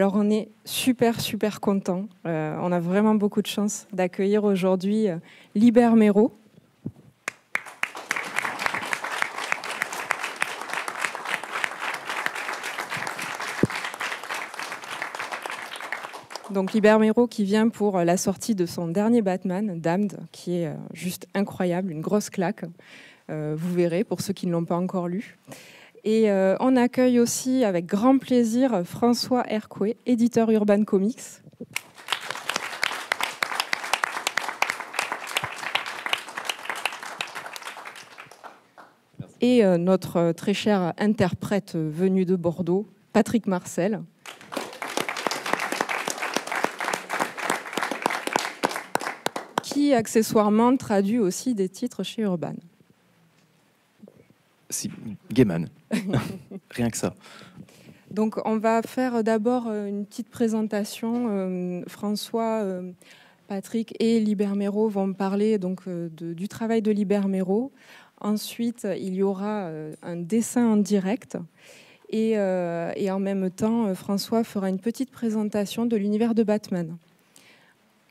Alors on est super super content. Euh, on a vraiment beaucoup de chance d'accueillir aujourd'hui euh, Liber Mero. Donc Liber Mero qui vient pour euh, la sortie de son dernier Batman, Damned, qui est juste incroyable, une grosse claque. vous verrez pour ceux qui ne l'ont pas encore lu. Et euh, on accueille aussi avec grand plaisir François Hercouet, éditeur Urban Comics. Et euh, notre très cher interprète venu de Bordeaux, Patrick Marcel. qui accessoirement traduit aussi des titres chez Urban. Si, Gaiman. Rien que ça. Donc, on va faire d'abord euh, une petite présentation. Euh, François, euh, Patrick et Libermero vont parler donc du travail de Libermero. Ensuite, il y aura un dessin en direct. et, en même temps, François fera une petite présentation de l'univers de Batman.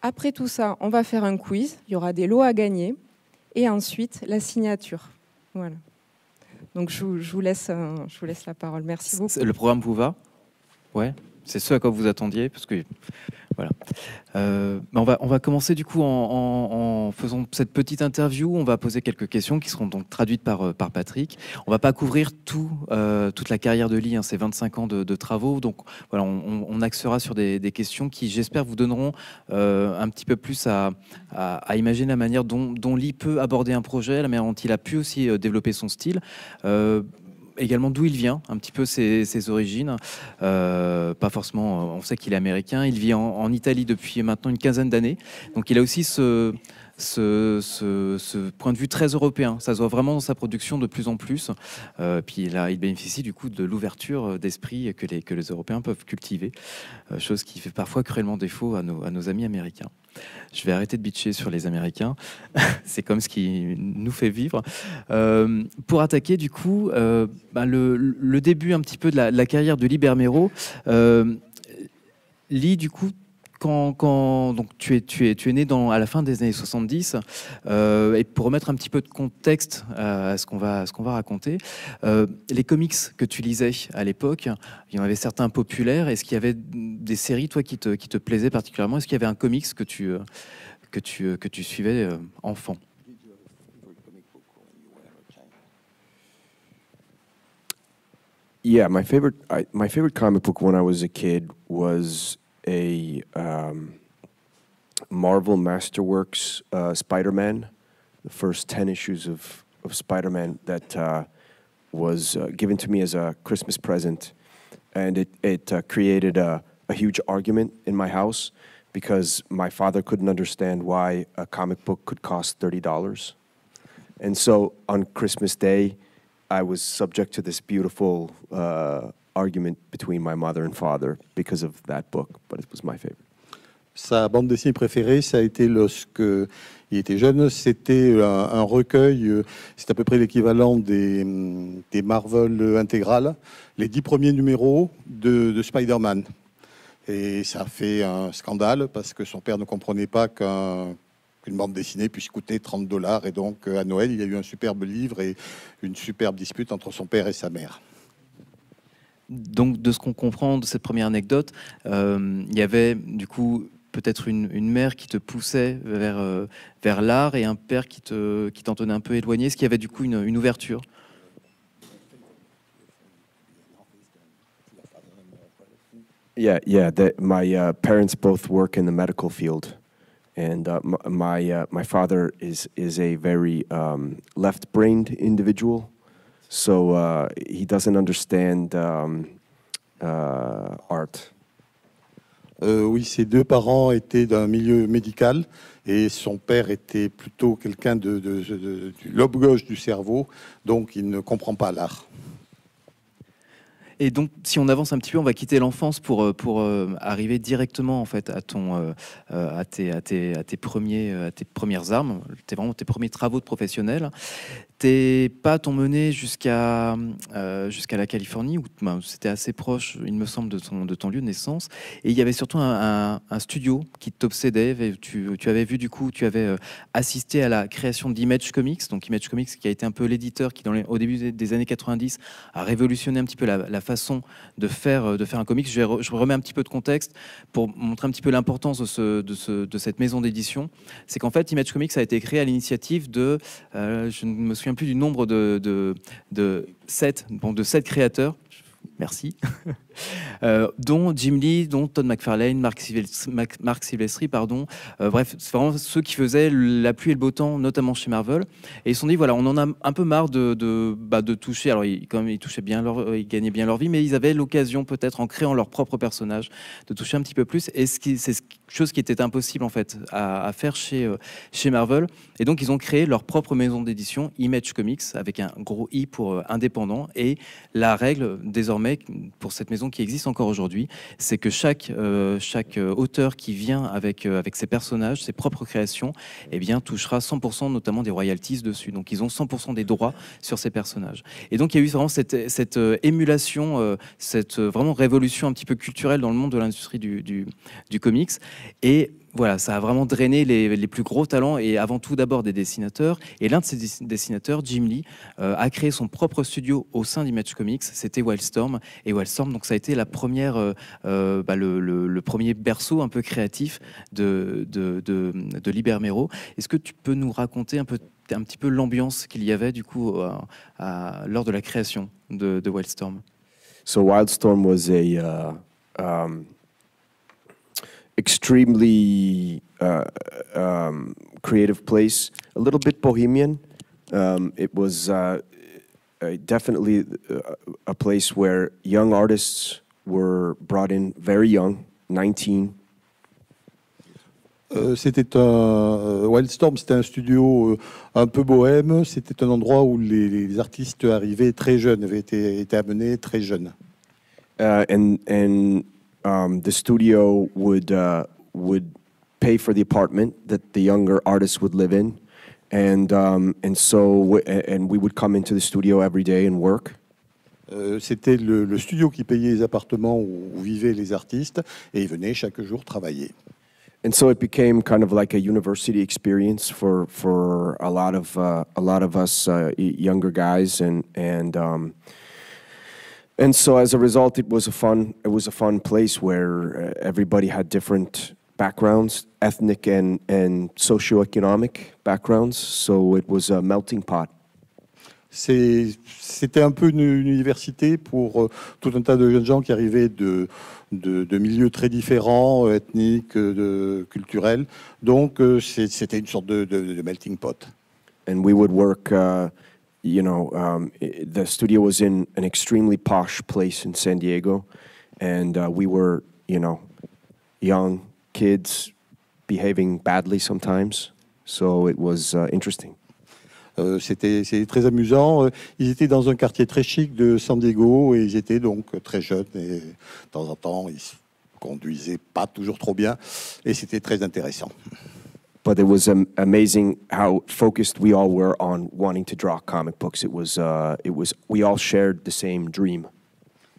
Après tout ça, on va faire un quiz, il y aura des lots à gagner, et ensuite la signature. Voilà. Donc je, vous, laisse, euh, je vous laisse la parole. Merci beaucoup. Le programme vous va Ouais, c'est ce à quoi vous attendiez parce que voilà. Euh, on, va, on va commencer du coup en, faisant cette petite interview. On va poser quelques questions qui seront donc traduites par, euh, par Patrick. On va pas couvrir tout, euh, toute la carrière de Lee, hein, ses 25 ans de, travaux. Donc voilà, on, axera sur des, questions qui, j'espère, vous donneront un petit peu plus à, imaginer la manière dont, dont, Lee peut aborder un projet, la manière dont il a pu aussi développer son style également d'où il vient, un petit peu ses, origines. Euh, pas forcément, on sait qu'il est américain. Il vit en Italie depuis maintenant une quinzaine d'années. Donc il a aussi ce, ce, point de vue très européen. Ça se voit vraiment dans sa production de plus en plus. Euh, puis là, il bénéficie du coup de l'ouverture euh, d'esprit que les, que les Européens peuvent cultiver, euh, chose qui fait parfois cruellement défaut à nos, à nos amis américains. Je vais arrêter de bitcher sur les Américains. C'est comme ce qui nous fait vivre. pour attaquer, du coup, bah, le, début un petit peu de la, carrière de Libermero, Lee, du coup, quand, donc tu es, tu es, tu es né dans, à la fin des années 70, euh, et pour remettre un petit peu de contexte euh, à ce qu'on va, ce qu'on va raconter, euh, les comics que tu lisais à l'époque, il y en avait certains populaires. Est-ce qu'il y avait des séries, toi, qui te, qui te plaisaient particulièrement Est-ce qu'il y avait un comics que tu, que tu, que tu suivais enfant Yeah, my favorite my favorite comic book when I was a kid was a um, Marvel Masterworks uh, Spider Man, the first 10 issues of, of Spider Man that uh, was uh, given to me as a Christmas present. And it, it uh, created a, a huge argument in my house because my father couldn't understand why a comic book could cost $30. And so on Christmas Day, I was subject to this beautiful uh, argument between my mother and father because of that book, but it was my favorite. Sa bande dessinée préférée, ça a été lorsque il était jeune, c'était euh, un, recueil, euh, c'est à peu près l'équivalent mm, des, Marvel intégrales, les dix premiers numéros de, Spider-Man. Et ça a fait un scandale parce que son père ne comprenait pas qu'une bande dessinée puisse coûter 30 dollars. Et donc, euh, à Noël, il y a eu un superbe livre et une superbe dispute entre son père et sa mère donc, de ce qu'on comprend de cette première anecdote, euh, il y avait du coup peut-être une, mère qui te poussait vers, euh, vers l'art et un père qui t'en te, qui tenait un peu éloigné, est ce qu'il y avait du coup une, ouverture. Yeah, yeah. my uh, parents both work in the medical field, and uh, my uh, my father is is a very um, left-brained individual so uh, he doesn't understand um, uh, art. Euh, oui, ses deux parents étaient d'un milieu médical et son père était plutôt quelqu'un de, de, du lobe gauche du cerveau, donc il ne comprend pas l'art. Et donc, si on avance un petit peu, on va quitter l'enfance pour, euh, pour euh, arriver directement en fait à ton euh, à, tes, à, tes, premiers à tes premières armes, tes vraiment tes premiers travaux de professionnel. Tes pas ton mené jusqu'à jusqu'à la Californie où ben, c'était assez proche, il me semble, de ton, de ton lieu de naissance. Et il y avait surtout un, studio qui t'obsédait. tu, tu, avais vu du coup, tu avais assisté à la création d'Image Comics, donc Image Comics qui a été un peu l'éditeur qui dans les, au début des années 90 a révolutionné un petit peu la, la façon de faire, euh, de faire un comics. Je, remets un petit peu de contexte pour montrer un petit peu l'importance de, ce, de, ce, de, cette maison d'édition. C'est qu'en fait, Image Comics a été créé à l'initiative de, euh, je ne me souviens plus du nombre de, de, de, 7, bon, de 7 créateurs. Merci. Euh, dont Jim Lee, dont Todd McFarlane, Mark, Silvestri, pardon. Euh, bref, c'est vraiment ceux qui faisaient la pluie et le beau temps, notamment chez Marvel. Et ils se sont dit, voilà, on en a un peu marre de, de, bah, toucher. Alors, ils, ils touchaient bien ils gagnaient bien leur vie, mais ils avaient l'occasion, peut-être, en créant leur propre personnage, de toucher un petit peu plus. Et c'est quelque chose qui était impossible, en fait, à, faire chez, euh, chez Marvel. Et donc, ils ont créé leur propre maison d'édition, Image Comics, avec un gros I pour indépendant. Et la règle, désormais, pour cette maison qui existe encore aujourd'hui, c'est que chaque, euh, chaque euh, auteur qui vient avec, euh, avec ses personnages, ses propres créations, eh bien, touchera 100% notamment des royalties dessus. Donc ils ont 100% des droits sur ces personnages. Et donc il y a eu vraiment cette, cette émulation, cette vraiment révolution un petit peu culturelle dans le monde de l'industrie du, du, du comics. Et voilà, ça a vraiment drainé les, plus gros talents et avant tout d'abord des dessinateurs. Et l'un de ces dessinateurs, Jim Lee, euh, a créé son propre studio au sein d'Image Comics. C'était Wildstorm et Wildstorm. Donc ça a été la première, euh, euh, bah, le, premier berceau un peu créatif de de, de, Liber Mero. Est-ce que tu peux nous raconter un peu un petit peu l'ambiance qu'il y avait du coup lors de la création de, Wildstorm? So Wildstorm was a uh, um, extremely uh, um, creative place, a little bit bohemian. Um, it was uh, definitely uh, a place where young artists were brought in very young, 19. Euh, c'était un euh, Wildstorm, c'était un studio euh, un peu bohème. C'était un endroit où les, les artistes arrivaient très jeunes, avaient été, été amenés très jeunes. Uh, and and um, the studio would uh, would pay for the apartment that the younger artists would live in, and um, and so and we would come into the studio every day and work. Euh, C'était le, le, studio qui payait les appartements où vivaient les artistes et ils venaient chaque jour travailler. And so it became kind of like a university experience for for a lot of uh, a lot of us uh, younger guys and and. Um, and so as a result, it was a fun it was a fun place where uh, everybody had different backgrounds, ethnic and and socioeconomic backgrounds. So it was a melting pot. C'était un peu une, université pour euh, tout un tas de jeunes gens qui arrivaient de, de, de milieux très différents, euh, ethniques, euh, de, culturels. Donc c'était une sorte de, de, melting pot. And we would work. Uh, you know, um, the studio was in an extremely posh place in San Diego, and uh, we were, you know, young kids behaving badly sometimes. So it was uh, interesting. Euh, c'était très amusant. Euh, ils étaient dans un quartier très chic de San Diego et ils étaient donc très jeunes. Et de temps en temps, ils ne conduisaient pas toujours trop bien. Et c'était très intéressant but it was amazing how focused we all were on wanting to draw comic books. It was, uh, it was, we all shared dream.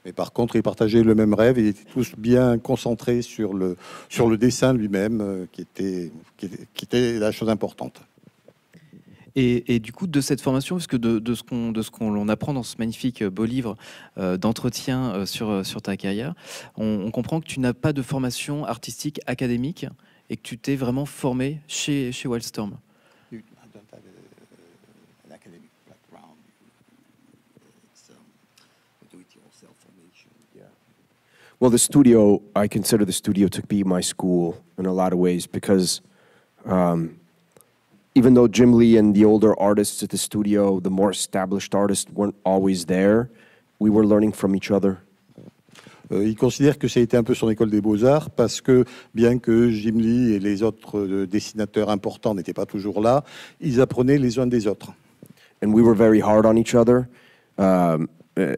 Mais par contre, ils partageaient le même rêve. Ils étaient tous bien concentrés sur le, sur le dessin lui-même, euh, qui, était, qui, était, la chose importante. Et, et, du coup, de cette formation, puisque de, de ce qu'on qu'on apprend dans ce magnifique euh, beau livre euh, d'entretien sur, sur ta carrière, on, on, comprend que tu n'as pas de formation artistique académique, et que tu t'es vraiment formé chez, chez Wildstorm um, Well, the studio, I consider the studio to be my school in a lot of ways because um, even though Jim Lee and the older artists at the studio, the more established artists weren't always there, we were learning from each other. Euh, il considère que ça a été un peu son école des beaux-arts parce que, bien que Jim Lee et les autres euh, dessinateurs importants n'étaient pas toujours là, ils apprenaient les uns des autres. And we were very hard on each other. Um, eh,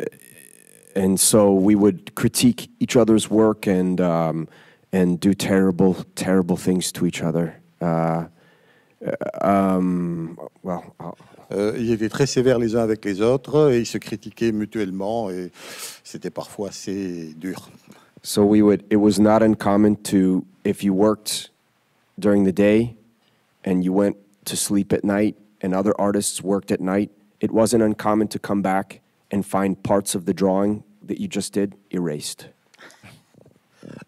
and so we would critique each other's work and, um, and do terrible, terrible things to each other. Uh, eh, um, well, il euh, ils étaient très sévères les uns avec les autres et ils se critiquaient mutuellement et c'était parfois assez dur. So we would, it was not uncommon to, if you worked during the day and you went to sleep at night and other artists worked at night, it wasn't uncommon to come back and find parts of the drawing that you just did erased.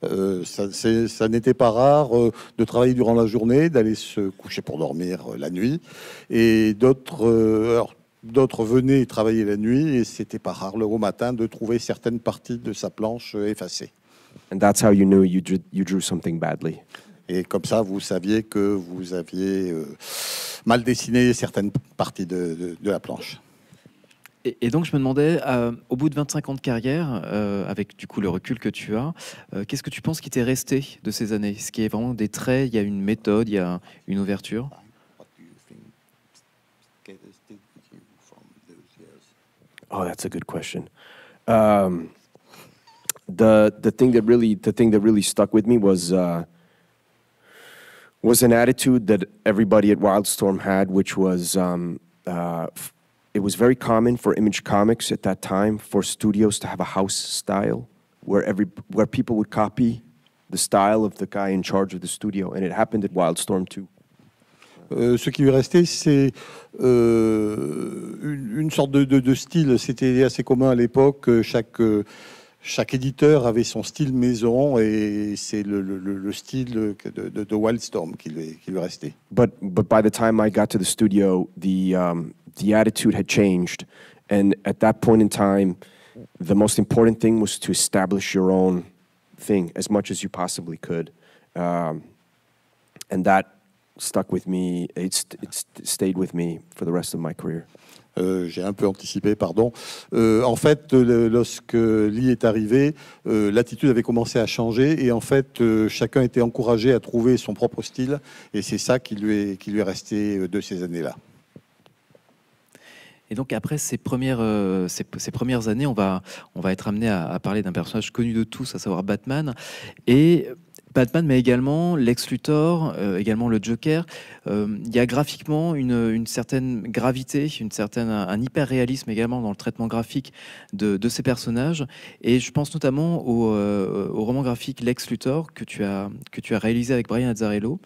Euh, ça, n'était pas rare euh, de travailler durant la journée, d'aller se coucher pour dormir euh, la nuit. Et d'autres, d'autres venaient travailler la nuit et c'était pas rare le matin de trouver certaines parties de sa planche effacées. Et comme ça, vous saviez que vous aviez mal dessiné certaines parties de la planche. Et, et, donc, je me demandais, euh, au bout de 25 ans de carrière, euh, avec du coup le recul que tu as, euh, qu'est-ce que tu penses qui t'est resté de ces années Ce qui est vraiment des traits, il y a une méthode, il y a une ouverture Oh, that's a good question. Um, the the thing that really the thing that really stuck with me was uh, was an attitude that everybody at Wildstorm had, which was um, uh, it was very common for Image Comics at that time for studios to have a house style where every where people would copy the style of the guy in charge of the studio, and it happened at Wildstorm too. Euh, ce qui lui restait, c'est euh, une, une, sorte de, de, de style. C'était assez commun à l'époque. Chaque, euh, chaque éditeur avait son style maison, et c'est le, le, le, style de, de, Wildstorm qui lui, qui lui restait. But, but by the time I got to the studio, the um, the attitude had changed. And at that point in time, the most important thing was to establish your own thing as much as you possibly could. Um, and that stuck with me. It's, it's stayed with me for the rest of my career. Euh, j'ai un peu anticipé, pardon. Euh, en fait, euh, lorsque Lee est arrivé, euh, l'attitude avait commencé à changer et en fait, euh, chacun était encouragé à trouver son propre style et c'est ça qui lui qui lui est resté de ces années-là. Et donc après ces premières, euh, années, on va, être amené à, parler d'un personnage connu de tous, à savoir Batman. Et Batman, mais également Lex Luthor, euh, également le Joker. Euh, il y a graphiquement une, certaine gravité, une certaine, un hyper-réalisme également dans le traitement graphique de, ces personnages. Et je pense notamment au, roman graphique Lex Luthor que tu as, que tu as réalisé avec Brian Azzarello.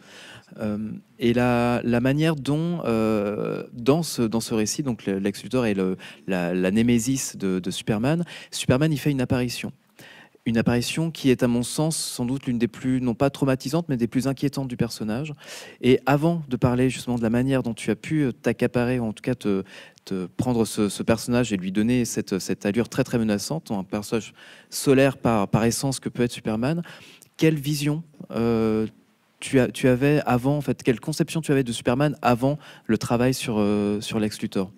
Euh, et la, la, manière dont, euh, dans, ce, dans ce récit, donc Lex Luthor est le, la, némésis de, Superman, Superman y fait une apparition une apparition qui est à mon sens sans doute l'une des plus, non pas traumatisantes, mais des plus inquiétantes du personnage. Et avant de parler justement de la manière dont tu as pu euh, t'accaparer, ou en tout cas te, prendre ce, personnage et lui donner cette, cette, allure très très menaçante, un personnage solaire par, par essence que peut être Superman, quelle vision euh, tu, as, tu avais avant, en fait, quelle conception tu avais de Superman avant le travail sur, euh, sur Lex Luthor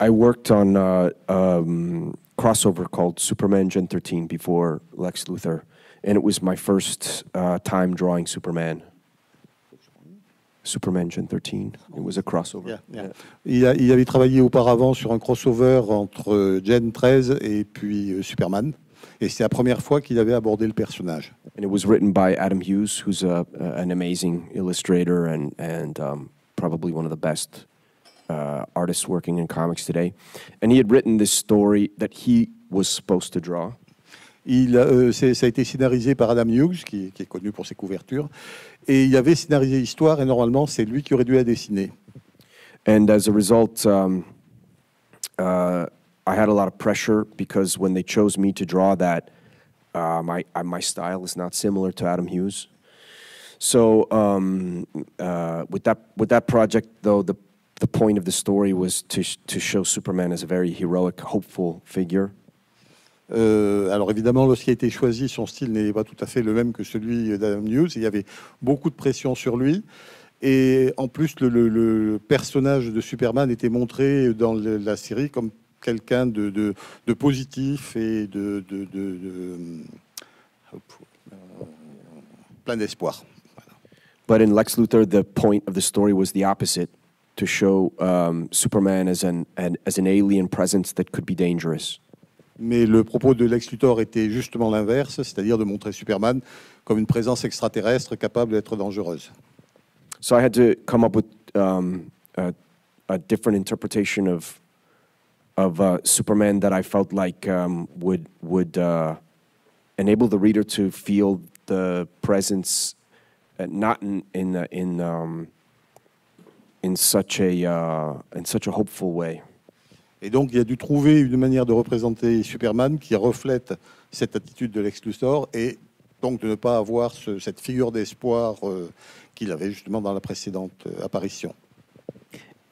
I worked on a uh, um, crossover called Superman Gen 13 before Lex Luthor, and it was my first uh, time drawing Superman. Superman Gen 13. It was a crossover. Il, il, avait travaillé auparavant sur un crossover entre euh, Gen 13 et puis euh, Superman. Et c'est la première fois qu'il avait abordé le personnage. And it was written by Adam Hughes, who's a, an amazing illustrator and, and um, probably one of the best uh, artists working in comics today. And he had written this story that he was supposed to draw. Il, euh, ça a été scénarisé par Adam Hughes, qui, qui, est connu pour ses couvertures. Et il avait scénarisé l'histoire, et normalement, c'est lui qui aurait dû la dessiner. And as a result, um, uh, I had a lot of pressure because when they chose me to draw that, uh, my I, uh, my style is not similar to Adam Hughes. So um, uh, with that with that project, though, the the point of the story was to to show Superman as a very heroic, hopeful figure. Euh, alors évidemment, lorsqu'il a été choisi, son style n'est pas tout à fait le même que celui d'Adam Hughes. Il y avait beaucoup de pression sur lui. Et en plus, le, le, le personnage de Superman était montré dans la série comme quelqu'un de, de, de, positif et de, de hop, euh, plein d'espoir. Mais But in Lex Luthor, the point of the story was the opposite, to show um, Superman as an, an, as an alien presence that could be dangerous. Mais le propos de Lex Luthor était justement l'inverse, c'est-à-dire de montrer Superman comme une présence extraterrestre capable d'être dangereuse. So I had to come up with um, a different interpretation of of uh, Superman that I felt like um, would would uh, enable the reader to feel the presence, uh, not in in uh, in, um, in such a uh, in such a hopeful way. Et donc, il a dû trouver une manière de représenter Superman qui reflète cette attitude de Lex Luthor et donc de ne pas avoir ce, cette figure d'espoir euh, qu'il avait justement dans la précédente euh, apparition.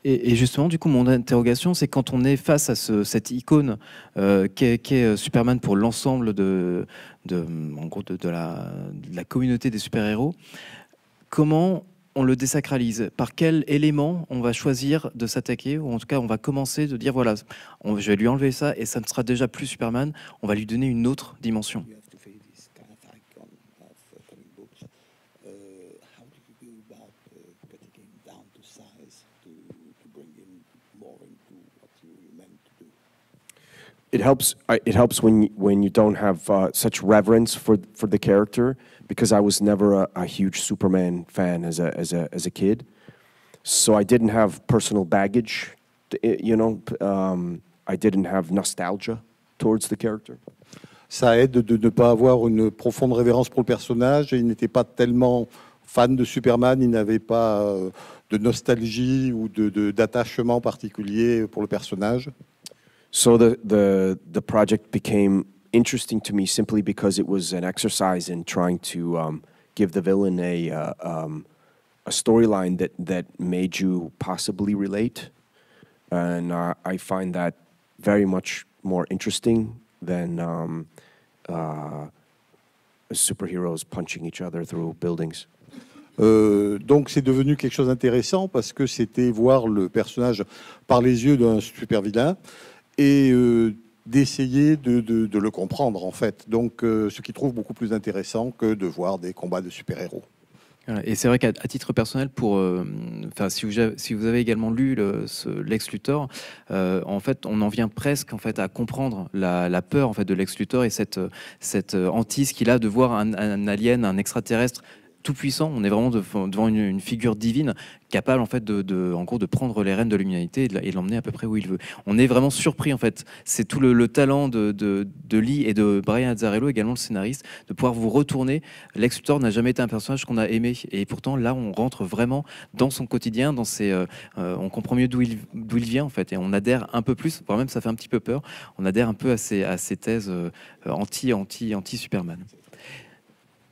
Et, justement, du coup, mon interrogation, c'est quand on est face à cette icône euh, qui qu'est euh, Superman pour l'ensemble de, la, communauté des super-héros, comment on le désacralise Par quel élément on va choisir de s'attaquer Ou en tout cas, on va commencer de dire voilà, je vais lui enlever ça et ça ne sera déjà plus Superman, on va lui donner une autre dimension. it helps. It helps when you, when you don't have uh, such reverence for for the character because I was never a, a, huge Superman fan as a as a as a kid, so I didn't have personal baggage. Eh, you know, um, I didn't have nostalgia towards the character. Ça aide de ne pas avoir une profonde révérence pour le personnage. il n'était pas tellement fan de Superman. Il n'avait pas euh, de nostalgie ou d'attachement de, d'attachement particulier pour le personnage. So the, the, the project became interesting to me simply because it was an exercise in trying to um, give the villain a, uh, um, a storyline that, that made you possibly relate. And uh, I find that very much more interesting than um, uh, superheroes punching each other through buildings. Euh, donc c'est devenu quelque chose d'intéressant parce que c'était voir le personnage par les yeux d'un super vilain, et euh, d'essayer de, le comprendre en fait. Donc euh, ce qu'il trouve beaucoup plus intéressant que de voir des combats de super-héros. Et c'est vrai qu'à titre personnel, pour, euh, enfin, si, vous avez, également lu Lex Luthor, en fait, on en vient presque en fait à comprendre la, peur en fait de Lex Luthor et cette, cette hantise qu'il a de voir un, alien, un extraterrestre tout puissant. On est vraiment devant une, figure divine capable en fait de, en de prendre les rênes de l'humanité et de l'emmener à peu près où il veut. On est vraiment surpris en fait. C'est tout le, talent de, Lee et de Brian Azzarello, également le scénariste, de pouvoir vous retourner. Lex Luthor n'a jamais été un personnage qu'on a aimé et pourtant là on rentre vraiment dans son quotidien, dans ses, euh, euh, on comprend mieux d'où il, vient en fait et on adhère un peu plus, voire même ça fait un petit peu peur. On adhère un peu à ses thèses euh, anti anti anti Superman.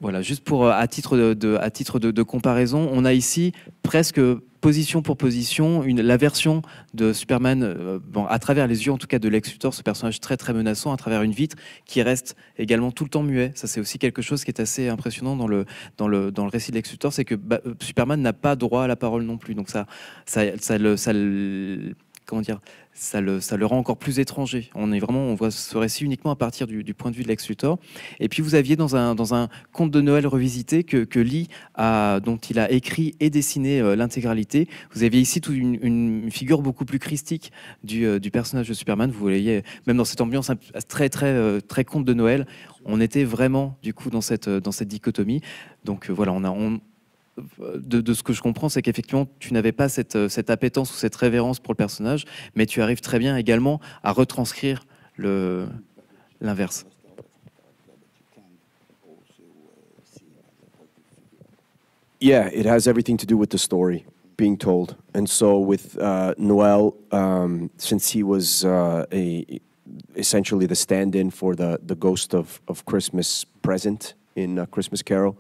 Voilà, juste pour euh, à titre de, à titre de, comparaison, on a ici presque position pour position la version de Superman euh, à travers les yeux en tout cas de Lex Luthor, ce personnage très très menaçant à travers une vitre qui reste également tout le temps muet. Ça c'est aussi quelque chose qui est assez impressionnant dans le dans le dans le récit de Lex Luthor, c'est que bah, euh, Superman n'a pas droit à la parole non plus. Donc ça ça, comment dire, ça le, rend encore plus étranger. On est vraiment, on voit ce récit uniquement à partir du, point de vue de Lex Luthor. Et puis vous aviez dans un, conte de Noël revisité que, Lee a, dont il a écrit et dessiné euh, l'intégralité. Vous aviez ici tout une, figure beaucoup plus christique euh, du, personnage de Superman. Vous voyez, même dans cette ambiance très très euh, très conte de Noël, on était vraiment du coup dans cette dans cette dichotomie. Donc voilà, on a de, ce que je comprends, c'est qu'effectivement, tu n'avais pas cette, euh, cette, appétence ou cette révérence pour le personnage, mais tu arrives très bien également à retranscrire l'inverse. Yeah, it has everything to do with the story being told. And so with uh, Noel, um, since he was uh, essentially the stand-in for the, the ghost of, of Christmas present in uh, Christmas Carol,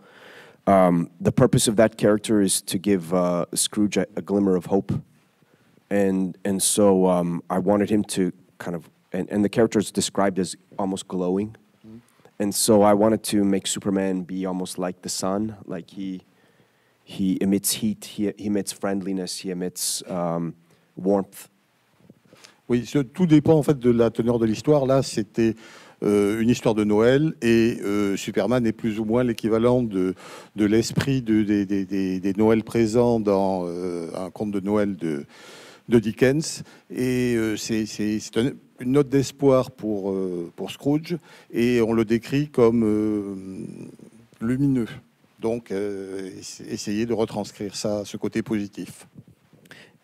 Um, the purpose of that character is to give uh, Scrooge a, a, glimmer of hope, and and so um, I wanted him to kind of and, and the character is described as almost glowing, mm -hmm. and so I wanted to make Superman be almost like the sun, like he he emits heat, he, he emits friendliness, he emits um, warmth. Oui, ce, tout dépend en fait de la teneur de l'histoire. Là, c'était Euh, une histoire de Noël et euh, Superman est plus ou moins l'équivalent de, l'esprit des, Noëls présents dans euh, un conte de Noël de, Dickens. Et c'est, une note d'espoir pour, Scrooge et on le décrit comme lumineux. Donc, essayez de retranscrire ça, ce côté positif.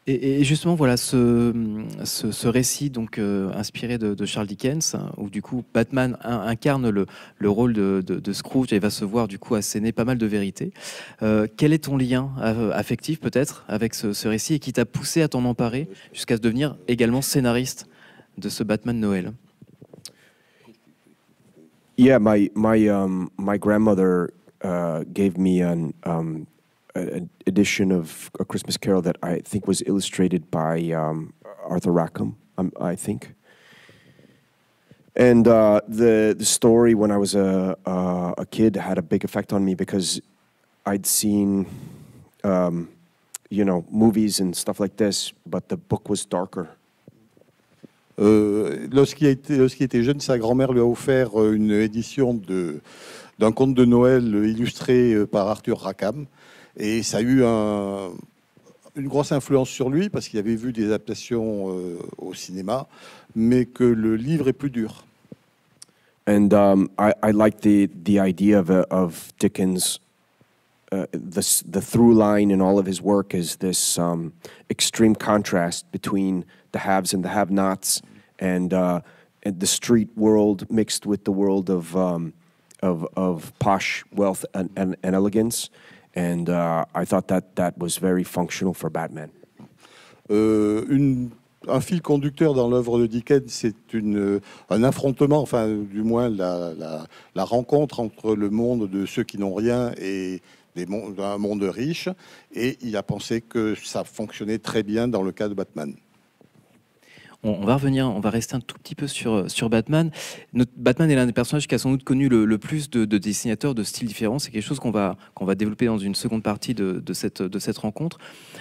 Et, justement, voilà ce, récit donc euh, inspiré de, Charles Dickens, hein, où du coup Batman incarne le, rôle de, Scrooge et va se voir du coup asséner pas mal de vérités. Euh, quel est ton lien affectif peut-être avec ce, récit et qui t'a poussé à t'en emparer jusqu'à devenir également scénariste de ce Batman Noël? Yeah, my my um, my grandmother uh, gave me an um, an edition of A Christmas Carol that I think was illustrated by um, Arthur Rackham, um, I think. And uh, the the story when I was a uh, a kid had a big effect on me because I'd seen, um, you know, movies and stuff like this, but the book was darker. Euh, lorsqu'il, était, lorsqu était, jeune, sa grand-mère lui a offert euh, une édition de, d'un conte de Noël illustré euh, par Arthur Rackham. Et ça a eu un, une grosse influence sur lui parce qu'il avait vu des adaptations euh, au cinéma, mais que le livre est plus dur. And um, I, I like the the idea of uh, of Dickens. Uh, the the through line in all of his work is this um, extreme contrast between the haves and the have-nots, and, uh, and the street world mixed with the world of um, of, of posh wealth and, and, and elegance. and uh, I thought that that was very functional Batman. Euh, un fil conducteur dans l'œuvre de Dickens, c'est euh, un affrontement, enfin du moins la, rencontre entre le monde de ceux qui n'ont rien et un monde riche. Et il a pensé que ça fonctionnait très bien dans le cas de Batman on, va revenir, on va rester un tout petit peu sur, sur Batman. Batman est l'un des personnages qui a sans doute connu le, plus de, dessinateurs de styles différents. C'est quelque chose qu'on va, qu'on va développer dans une seconde partie de, cette, de cette rencontre.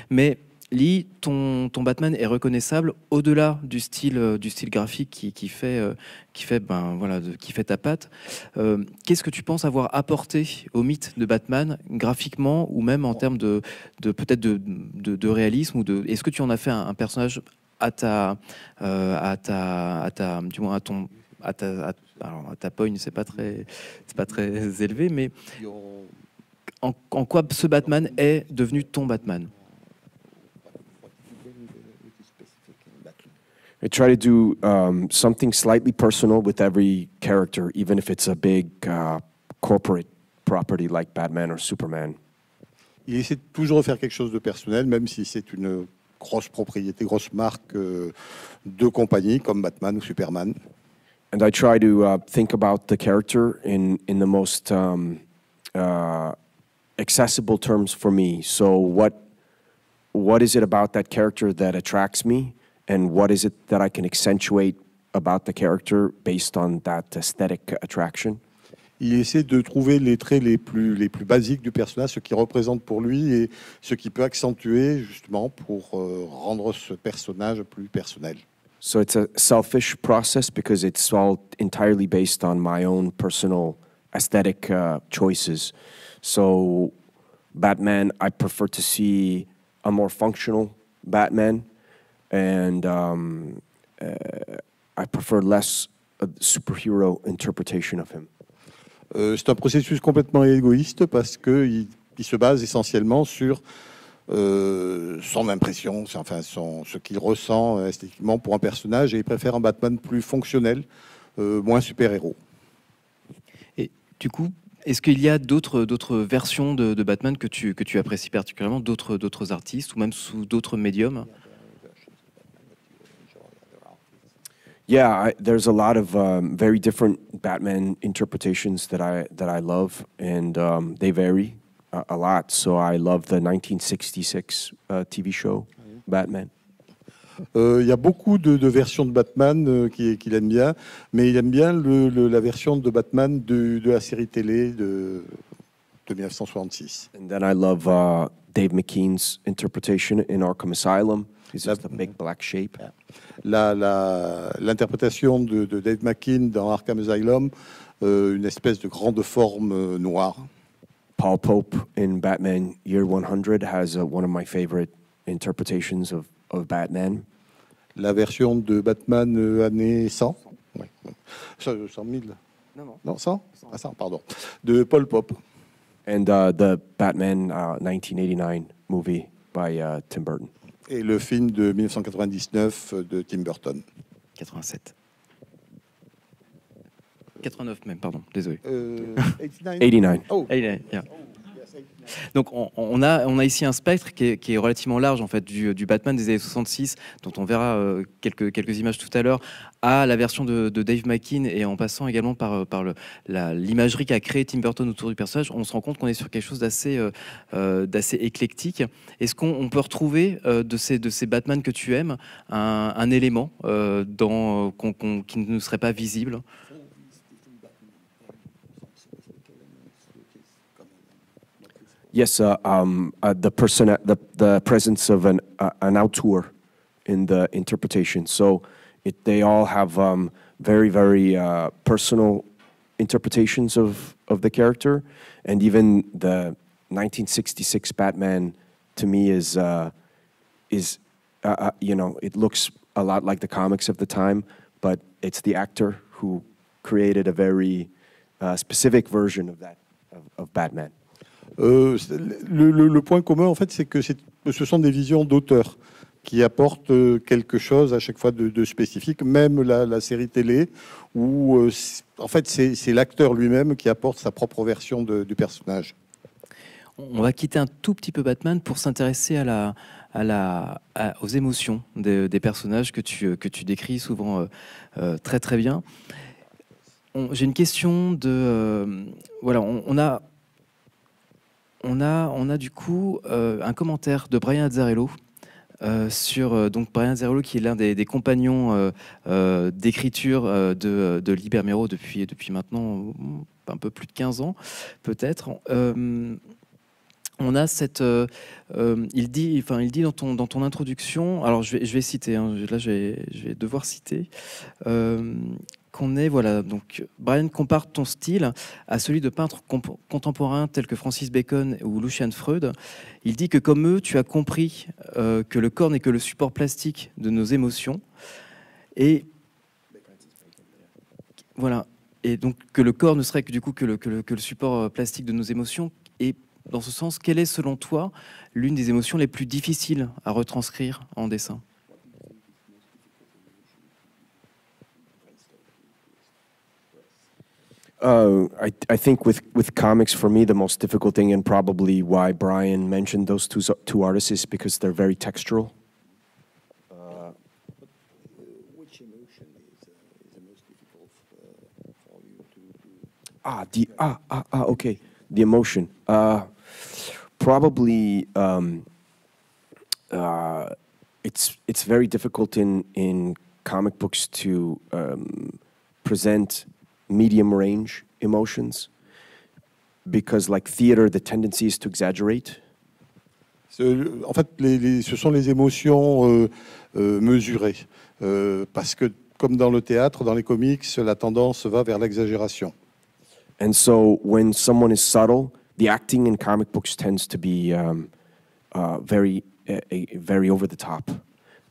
Mais Lee, ton, ton, Batman est reconnaissable au-delà du style, du style graphique qui, fait, euh, qui, fait, ben, voilà, qui fait ta patte. Euh, qu'est-ce que tu penses avoir apporté au mythe de Batman graphiquement ou même en termes de, peut-être de, réalisme ou de Est-ce que tu en as fait un personnage à ta, euh, à ta, à ta, du moins à ton, à ta, à, alors à ta poigne, c'est pas très, c'est pas très élevé, mais en, en, quoi ce Batman est devenu ton Batman? I try to do um, something slightly personal with every character, even if it's a big uh, corporate property like Batman or Superman. Il essaie toujours de faire quelque chose de personnel, même si c'est une grosses propriétés, grosses marques euh, de compagnies comme Batman ou Superman. And I try to uh, think about the character in in the most um, uh, accessible terms for me. So what what is it about that character that attracts me, and what is it that I can accentuate about the character based on that aesthetic attraction? il essaie de trouver les traits les plus, les plus basiques du personnage, ce qui représente pour lui et ce qui peut accentuer justement pour euh, rendre ce personnage plus personnel. So it's a selfish process because it's all entirely based on my own personal aesthetic uh, choices. So Batman, I prefer to see a more functional Batman, and um, uh, I prefer less a superhero interpretation of him. Euh, c'est un processus complètement égoïste parce qu'il se base essentiellement sur euh, son impression, enfin ce qu'il ressent esthétiquement pour un personnage, et il préfère un Batman plus fonctionnel, euh, moins super-héros. Et du coup, est-ce qu'il y a d'autres, versions de, Batman que tu, apprécies particulièrement, d'autres, d'autres artistes ou même sous d'autres médiums Yeah, I, there's a lot of um, very different Batman interpretations that I that I love, and um, they vary a, a, lot. So I love the 1966 uh, TV show Batman. Euh, il y a beaucoup de, de versions de Batman euh, qu'il qui aime bien, mais il aime bien le, la version de Batman de, de la série télé de, de 1966. And then I love uh, Dave McKean's interpretation in Arkham Asylum. This la, the big black sheep. L'interprétation de, de, Dave McKean dans Arkham Asylum, euh, une espèce de grande forme euh, noire. Paul Pope in Batman Year 100 has une uh, one of my favorite interpretations of, of Batman. La version de Batman euh, année 100 Oui. 100 000 Non, non. 100 Ah, 100, pardon. De Paul Pope. And uh, the Batman 1989 uh, movie by uh, Tim Burton et le film de 1999 de Tim Burton. 87. 89 même, pardon, désolé. 89. Euh, 89. Oh. yeah. Donc on, a, ici un spectre qui est, relativement large en fait du, Batman des années 66, dont on verra euh, quelques, images tout à l'heure, à la version de, Dave McKean et en passant également par, euh, l'imagerie qu'a créé Tim Burton autour du personnage, on se rend compte qu'on est sur quelque chose d'assez euh, éclectique. Est-ce qu'on peut retrouver de, ces, Batman que tu aimes un, élément qui ne serait pas visible Yes, uh, um, uh, the, person, the, the presence of an, uh, an auteur in the interpretation. So it, they all have um, very, very uh, personal interpretations of, of the character. And even the 1966 Batman, to me, is, uh, is uh, you know, it looks a lot like the comics of the time, but it's the actor who created a very specific version of that, of, of Batman. Euh, le, point commun, en fait, c'est que ce sont des visions d'auteurs qui apportent euh, quelque chose à chaque fois de, spécifique, même la, série télé, où euh, en fait c'est l'acteur lui-même qui apporte sa propre version du personnage. On va quitter un tout petit peu Batman pour s'intéresser à la, à la, aux émotions des, personnages que tu, que tu décris souvent très très bien. J'ai une question de... voilà, on, on a on a, on a du coup euh, un commentaire de Brian Azzarello. Euh, sur euh, donc Brian qui est l'un des, compagnons d'écriture de, de Libermero depuis, depuis maintenant un peu plus de 15 ans peut-être on a cette. il dit, enfin, il dit dans ton, introduction. Alors, je vais, je vais citer. Hein, là, je vais, devoir citer est, voilà, donc Brian compare ton style à celui de peintres contemporains tels que Francis Bacon ou Lucian Freud. Il dit que comme eux, tu as compris euh, que le corps n'est que le support plastique de nos émotions. Et voilà. Et donc que le corps ne serait que du coup que le support euh, plastique de nos émotions. Et dans ce sens, quelle est selon toi l'une des émotions les plus difficiles à retranscrire en dessin Uh, I, I think with, with comics, for me, the most difficult thing, and probably why Brian mentioned those two, two artists, is because they're very textural. Uh, uh, the uh, Ah, the, ah, ah, ah, okay. The emotion. probably um, it's, it's very difficult in, in comic books to um, present medium range emotions because like theater the tendency is to exaggerate En fait, les, les, ce sont les émotions euh, euh, mesurées. Euh, parce que, comme dans le théâtre, dans les comics, la tendance va vers l'exagération. And so, when someone is subtle, the acting in comic books tends to be um, uh, very, very over the top.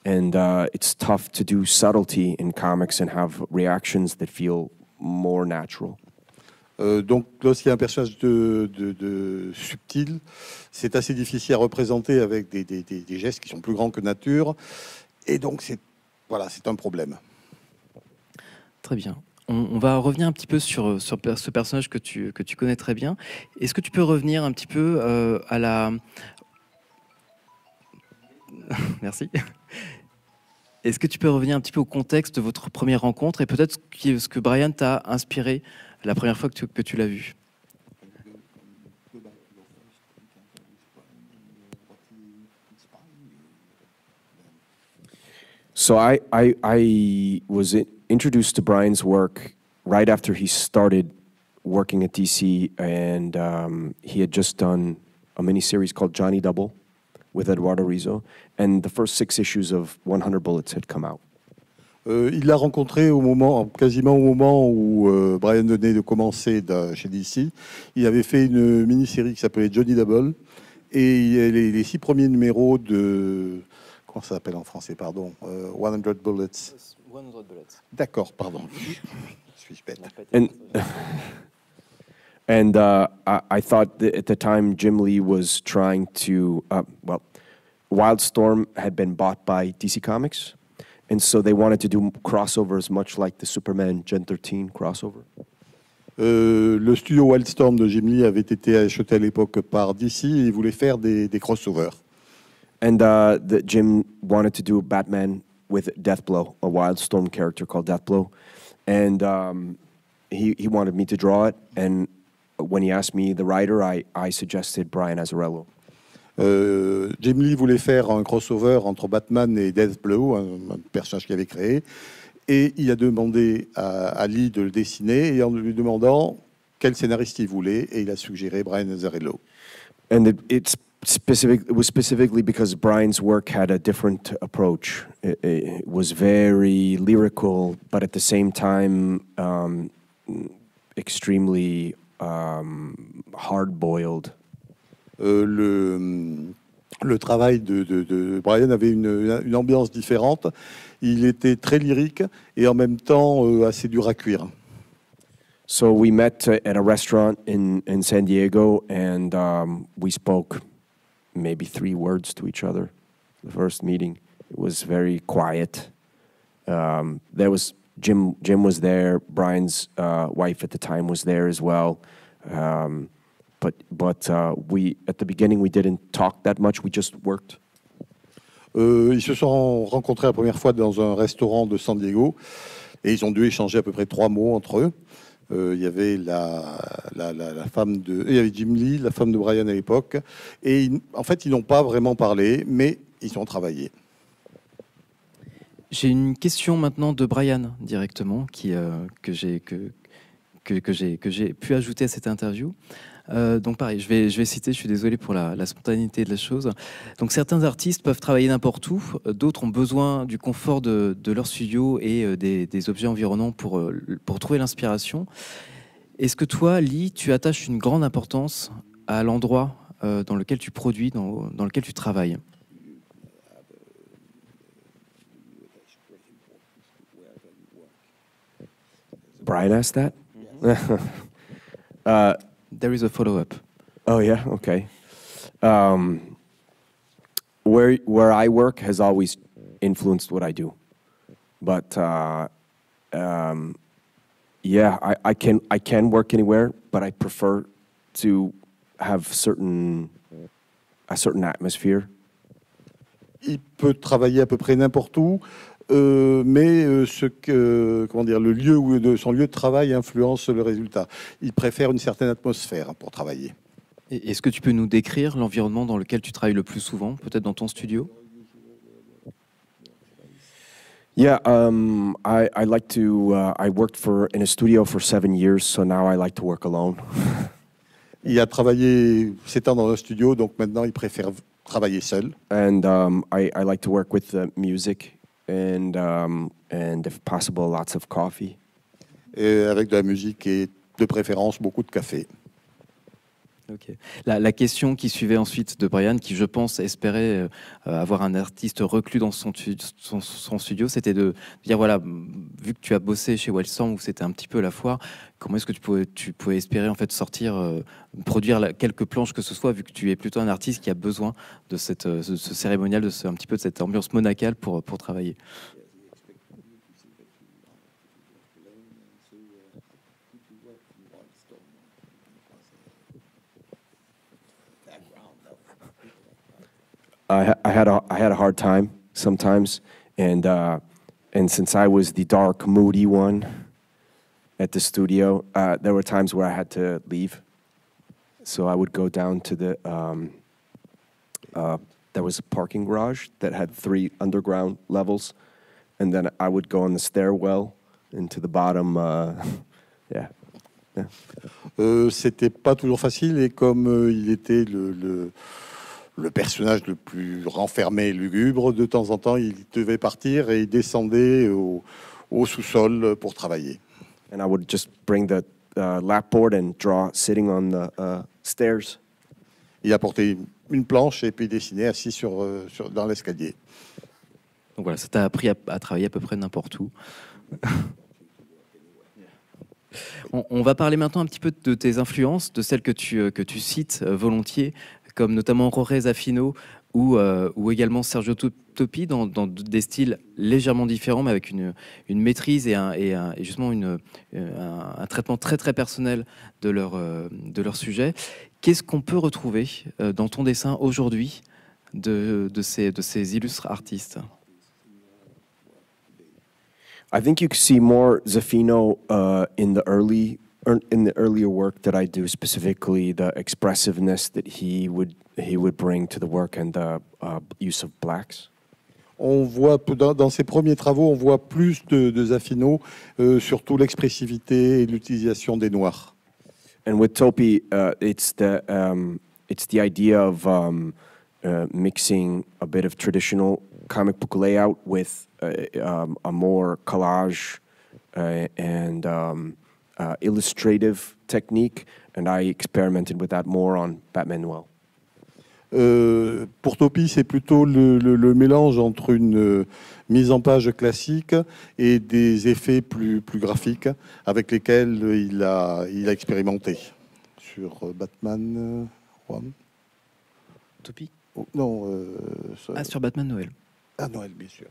And uh, it's tough to do subtlety in comics and have reactions that feel Euh, donc, lorsqu'il y a un personnage de, de, subtil, c'est assez difficile à représenter avec des, des, des, gestes qui sont plus grands que nature. Et donc, c'est voilà, c'est un problème. Très bien. On, va revenir un petit peu sur, sur ce personnage que tu, que tu connais très bien. Est-ce que tu peux revenir un petit peu euh, à la. Merci. Est-ce que tu peux revenir un petit peu au contexte de votre première rencontre et peut-être ce que Brian t'a inspiré la première fois que tu, l'as vu So I, I, I was introduced to Brian's work right after he started working at DC, and um, he had just done a miniseries called Johnny Double, with Eduardo Rizzo, and the first six issues of 100 Bullets had come out. Euh, il l'a rencontré au moment, quasiment au moment où euh, Brian venait de commencer chez DC. Il avait fait une mini-série qui s'appelait Johnny Double. Et les, six premiers numéros de. Comment ça s'appelle en français, pardon 100 euh, Bullets. 100 Bullets. D'accord, pardon. Je suis bête And uh, I, I, thought at the time Jim Lee was trying to, uh, well, Wildstorm had been bought by DC Comics. And so they wanted to do crossovers much like the Superman Gen 13 crossover. Euh, le studio Wildstorm de Jim Lee avait été acheté à l'époque par DC et il voulait faire des, des crossovers. And uh, the, Jim wanted to do Batman with Deathblow, a Wildstorm character called Deathblow. And um, he, he wanted me to draw it. And when he asked me the writer, I, I suggested Brian Azzarello. Euh, Jim Lee voulait faire un crossover entre Batman et Deathblow, un, un personnage qu'il avait créé, et il a demandé à, Lee de le dessiner, et en lui demandant quel scénariste il voulait, et il a suggéré Brian Azzarello. And it, it's specific. It was specifically because Brian's work had a different approach. It, it was very lyrical, but at the same time, um, extremely euh, hard boiled euh, le, le travail de, de, de Brian avait une, une, ambiance différente. Il était très lyrique et en même temps euh, assez dur à cuire. So we met at a restaurant in, in San Diego and um, we spoke maybe three words to each other. The first meeting was very quiet. Um, there was Jim Jim was there. Brian's uh, wife at the time was there as well. Um, but but uh, we at the beginning we didn't talk that much. We just worked. Euh, ils se sont rencontrés la première fois dans un restaurant de San Diego et ils ont dû échanger à peu près trois mots entre eux. Euh, il y avait la, femme de, il y avait Jim Lee, la femme de Brian à l'époque, et en fait ils n'ont pas vraiment parlé, mais ils ont travaillé. J'ai une question maintenant de Brian directement, qui, euh, que j'ai que, que, que j'ai pu ajouter à cette interview. Euh, donc pareil, je vais, je vais citer, je suis désolé pour la, spontanéité de la chose. Donc certains artistes peuvent travailler n'importe où, euh, d'autres ont besoin du confort de, de leur studio et des, des, objets environnants pour, pour trouver l'inspiration. Est-ce que toi, Lee, tu attaches une grande importance à l'endroit dans lequel tu produis, dans, dans lequel tu travailles Brian asked that? Yes. uh, there is a follow up. Oh, yeah? Okay. Um, where, where I work has always influenced what I do. But uh, um, yeah, I, I, can, I can work anywhere, but I prefer to have certain, a certain atmosphere. Il peut travailler à peu près n'importe où. Euh, mais euh, ce que, euh, comment dire, le lieu où son lieu de travail influence le résultat. Il préfère une certaine atmosphère pour travailler. Est-ce que tu peux nous décrire l'environnement dans lequel tu travailles le plus souvent, peut-être dans ton studio Yeah, um, I, I like uh, studio for years, so now I like il a travaillé sept ans dans un studio, donc maintenant il préfère travailler seul. And um, I, I like to with Um, and if possible, lots of coffee. Et avec de la musique et de préférence beaucoup de café. La, question qui suivait ensuite de Brian, qui je pense espérait euh, avoir un artiste reclus dans son, studio, c'était de dire voilà, vu que tu as bossé chez Wellsong, où c'était un petit peu la foire, comment est-ce que tu pouvais, espérer en fait sortir, euh, produire quelques planches que ce soit, vu que tu es plutôt un artiste qui a besoin de cette, euh, ce, cérémonial, de ce, un petit peu de cette ambiance monacale pour travailler I, I had a I had a hard time sometimes, and uh, and since I was the dark, moody one at the studio, uh, there were times where I had to leave. So I would go down to the um, uh, there was a parking garage that had three underground levels, and then I would go on the stairwell into the bottom. Uh, yeah, yeah. Euh, C'était pas toujours facile et comme euh, il était le, le le personnage le plus renfermé, et lugubre, de temps en temps, il devait partir et il descendait au, sous-sol pour travailler. I would just bring the uh, and sitting on the uh, stairs. Il apportait une planche et puis dessinait assis euh, sur, dans l'escalier. Donc voilà, ça t'a appris à, travailler à peu près n'importe où. on, on, va parler maintenant un petit peu de tes influences, de celles que tu, euh, que tu cites euh, volontiers comme notamment Roré Zaffino ou, euh, ou également Sergio Topi dans, des styles légèrement différents, mais avec une, une maîtrise et, un, justement une, euh, un, traitement très très personnel de leur, euh, de leur sujet. Qu'est-ce qu'on peut retrouver dans ton dessin aujourd'hui de, de, ces, de ces illustres artistes I think you can see more Zaffino uh, in the early in the earlier work that I do, specifically the expressiveness that he would he would bring to the work and the uh, use of blacks. On voit dans ses premiers travaux, on voit plus de, de Zaffino, euh, surtout l'expressivité et l'utilisation des noirs. And with Topi, uh, it's the um, it's the idea of um, uh, mixing a bit of traditional comic book layout with uh, um, a more collage uh, and um, uh, illustrative technique, and I experimented with that more on Batman Noël. Euh, pour Topi, c'est plutôt le, mélange entre une euh, mise en page classique et des effets plus, plus graphiques avec lesquels il a, il a expérimenté. Sur euh, Batman One. Topi oh, Non. Ah, sur Batman Noël. Ah, Noël, bien sûr.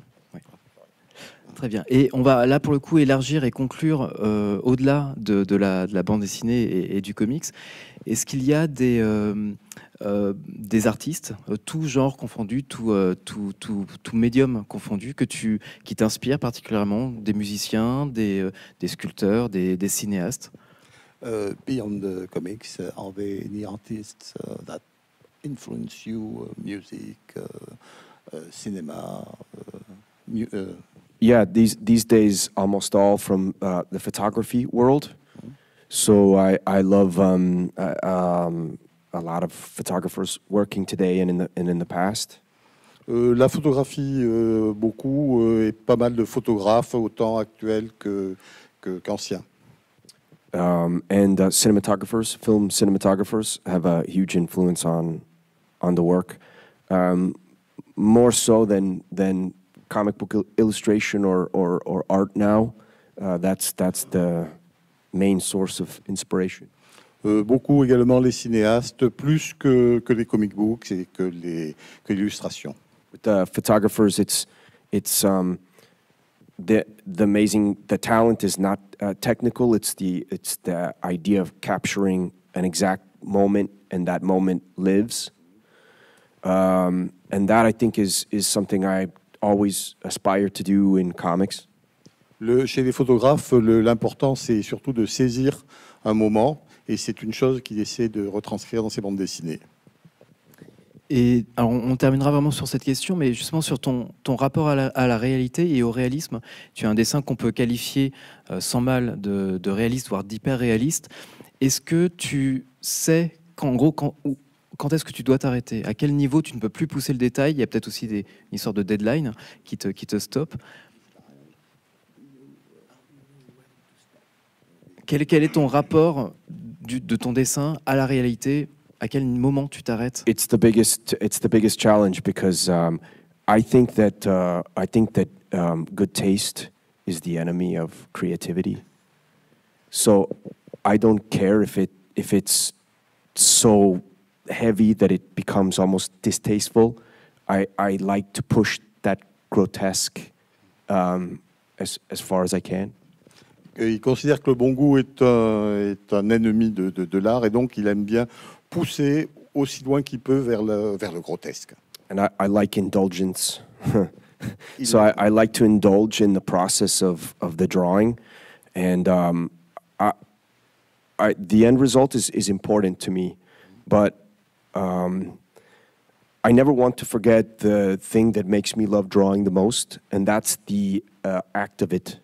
Très bien. Et on va là pour le coup élargir et conclure euh, au-delà de, de, la, bande dessinée et, du comics. Est-ce qu'il y a des, euh, euh, des artistes, tout genre confondu, tout, médium confondu, que tu, qui t'inspirent particulièrement Des musiciens, des, sculpteurs, des, cinéastes Beyond comics, any artists uh, that influence you, uh, music, uh, cinéma, yeah, these these days almost all from uh, the photography world. So I I love um, uh, um, a lot of photographers working today and in the and in the past. Euh, la photographie euh, beaucoup euh, et pas mal de photographes autant actuels que qu'anciens. Qu um, and uh, cinematographers, film cinematographers, have a huge influence on on the work, um, more so than than comic book il illustration or, or, or art now. Uh, that's, that's the main source of inspiration. Euh, beaucoup également les cinéastes, plus que, que les comic books et que les que l'illustration. With the uh, photographers, it's it's um, the the amazing the talent is not uh, technical. It's the it's the idea of capturing an exact moment, and that moment lives. Um, and that I think is is something I always do in comics? Le, chez les photographes, l'important, c'est surtout de saisir un moment, et c'est une chose qu'il essaie de retranscrire dans ses bandes dessinées. Et alors on terminera vraiment sur cette question, mais justement sur ton, ton rapport à la, réalité et au réalisme. Tu as un dessin qu'on peut qualifier euh, sans mal de, réaliste, voire d'hyper réaliste. Est-ce que tu sais qu'en gros, quand, quand est-ce que tu dois t'arrêter À quel niveau tu ne peux plus pousser le détail Il y a peut-être aussi des, une sorte de deadline qui te, qui te stoppe. Quel, quel, est ton rapport du, de ton dessin à la réalité À quel moment tu t'arrêtes It's the biggest it's the biggest challenge because um, I think that uh, I think that um, good taste is the enemy of creativity. So I don't care if it if it's so heavy that it becomes almost distasteful. I, I like to push that grotesque um, as, as far as I can. Il considère que le bon goût est un, est un ennemi de, de, de l'art et donc il aime bien pousser aussi loin qu'il peut vers le, vers le grotesque. And I, I like indulgence. so I, I, like to indulge in the process of, of the drawing. And um, I, I, the end result is, is important to me. But um, I never want to forget the thing that makes me love drawing the most, and that's the uh, act of it.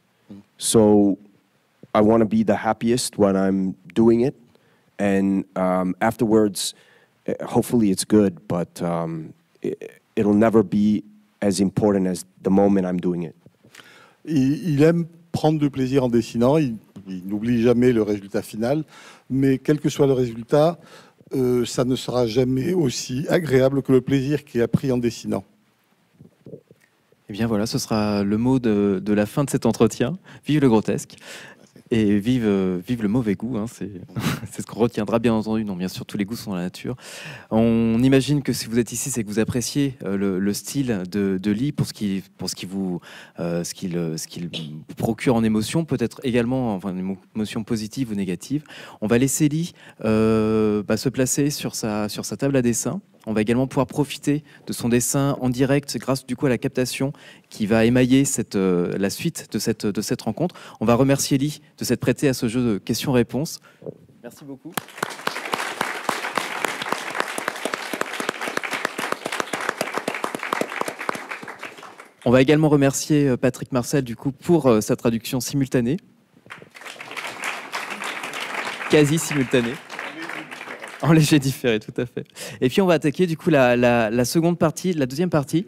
So I want to be the happiest when I'm doing it, and um, afterwards, eh, hopefully it's good, but um, it, will never be as important as the moment I'm doing it. Il, aime prendre du plaisir en dessinant, il, il n'oublie jamais le résultat final, mais quel que soit le résultat, Euh, ça ne sera jamais aussi agréable que le plaisir qu'il a pris en dessinant. Eh bien voilà, ce sera le mot de, la fin de cet entretien. Vive le grotesque. Et vive, euh, vive le mauvais goût, hein, c'est, ce qu'on retiendra bien entendu. Non, bien sûr, tous les goûts sont dans la nature. On imagine que si vous êtes ici, c'est que vous appréciez euh, le, style de, Lee pour ce qu'il pour ce qui vous euh, ce ce procure en émotion, peut-être également enfin une émotion positive ou négative. On va laisser Lee bah, se placer sur sa sur sa table à dessin. On va également pouvoir profiter de son dessin en direct grâce du coup à la captation qui va émailler euh, la suite de cette, rencontre. On va remercier Lee de s'être prêté à ce jeu de questions-réponses. Merci beaucoup. On va également remercier euh, Patrick Marcel du coup pour euh, sa traduction simultanée. Quasi simultanée. En léger différé, tout à fait. Et puis on va attaquer du coup la, seconde partie, la deuxième partie.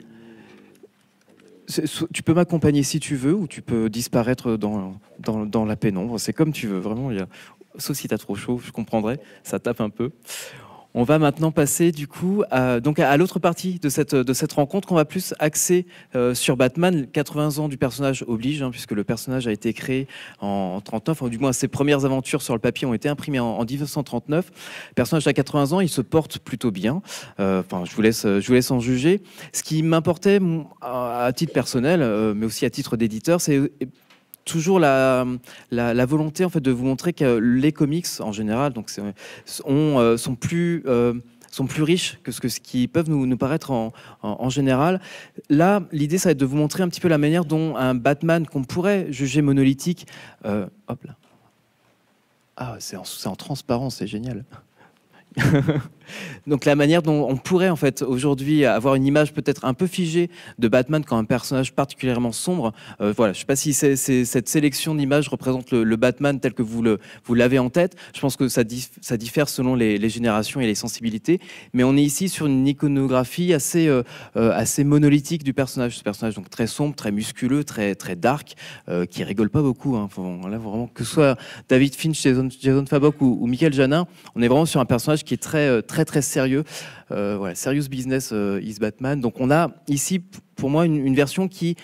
Tu peux m'accompagner si tu veux ou tu peux disparaître dans, la pénombre. C'est comme tu veux, vraiment. Il Sauf si t'as trop chaud, je comprendrais. Ça tape un peu. On va maintenant passer du coup à, donc à, l'autre partie de cette, de cette rencontre qu'on va plus axer euh, sur Batman. 80 ans du personnage oblige, hein, puisque le personnage a été créé en, 1939. du moins ses premières aventures sur le papier ont été imprimées en, 1939. Le personnage à 80 ans, il se porte plutôt bien. Euh, enfin, je vous laisse, vous laisse en juger. Ce qui m'importait à titre personnel, euh, mais aussi à titre d'éditeur, c'est toujours la, volonté en fait de vous montrer que les comics en général donc euh, sont plus euh, sont plus riches que ce, que ce qui peuvent nous, paraître en, général. Là, l'idée, ça va être de vous montrer un petit peu la manière dont un Batman qu'on pourrait juger monolithique. Euh, hop là. Ah, c'est en, transparence, c'est génial. Donc la manière dont on pourrait en fait aujourd'hui avoir une image peut-être un peu figée de Batman quand un personnage particulièrement sombre. Euh, voilà, je sais pas si c'est cette sélection d'images représente le, Batman tel que vous l'avez en tête. Je pense que ça, ça diffère selon les, générations et les sensibilités, mais on est ici sur une iconographie assez euh, euh, assez monolithique du personnage. Ce personnage donc très sombre, très musculeux, très très dark, qui rigole pas beaucoup. Hein. là vraiment que ce soit David Finch, Jason, Jason Fabok ou, Michael Janin, on est vraiment sur un personnage qui est très très très sérieux. Euh, voilà, serious business euh, is Batman. Donc on a ici pour moi une, version qui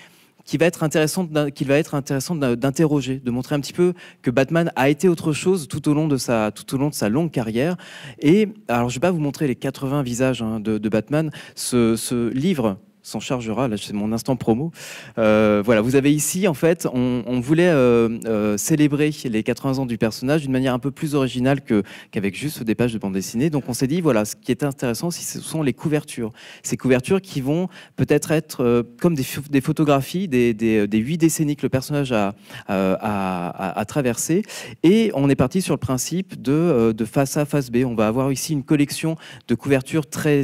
qui va être intéressante qu'il va être intéressant d'interroger, de montrer un petit peu que Batman a été autre chose tout au long de sa tout au long de sa longue carrière. Et alors je vais pas vous montrer les 80 visages hein, de, de, Batman. Ce, ce livre s'en chargera. Là, c'est mon instant promo. Euh, voilà, vous avez ici, en fait, on, voulait euh, euh, célébrer les 80 ans du personnage d'une manière un peu plus originale que, qu'avec juste des pages de bande dessinée. Donc, on s'est dit, voilà, ce qui est intéressant, ce sont les couvertures. Ces couvertures qui vont peut-être être, comme des, des, photographies des, des, huit décennies que le personnage a, a, traversé. Et on est parti sur le principe de, de, face A, face B. On va avoir ici une collection de couvertures très,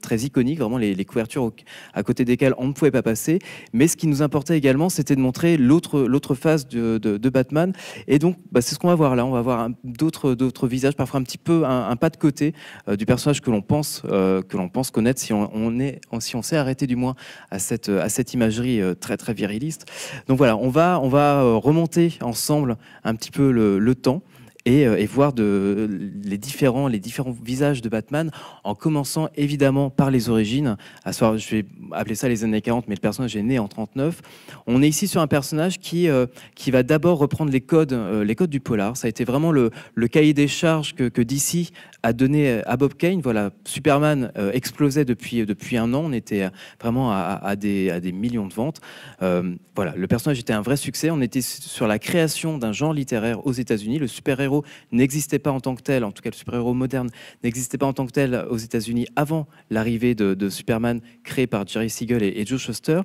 très iconiques, vraiment les couvertures à côté desquels on ne pouvait pas passer. Mais ce qui nous importait également, c'était de montrer l'autre face de, de, Batman. Et donc, bah, c'est ce qu'on va voir là. On va voir d'autres visages, parfois un petit peu un, pas de côté euh, du personnage que l'on pense, euh, que l'on pense connaître si on, est, si on s'est arrêté du moins à cette, à cette imagerie euh, très très viriliste. Donc voilà, on va, on va remonter ensemble un petit peu le temps. Euh, et, voir de, les, différents, les différents visages de Batman en commençant évidemment par les origines. À soir, je vais appeler ça les années 40, mais le personnage est né en 39. On est ici sur un personnage qui, euh, qui va d'abord reprendre les codes, euh, les codes du polar. Ça a été vraiment le, cahier des charges que, DC a donné à Bob Kane. Voilà, Superman explosait depuis, depuis un an. On était vraiment à, des, à des, millions de ventes. voilà, le personnage était un vrai succès. On était sur la création d'un genre littéraire aux États-Unis, le super-héros n'existait pas en tant que tel, en tout cas le super-héros moderne n'existait pas en tant que tel aux États-Unis avant l'arrivée de, Superman créé par Jerry Siegel et, Joe Shuster.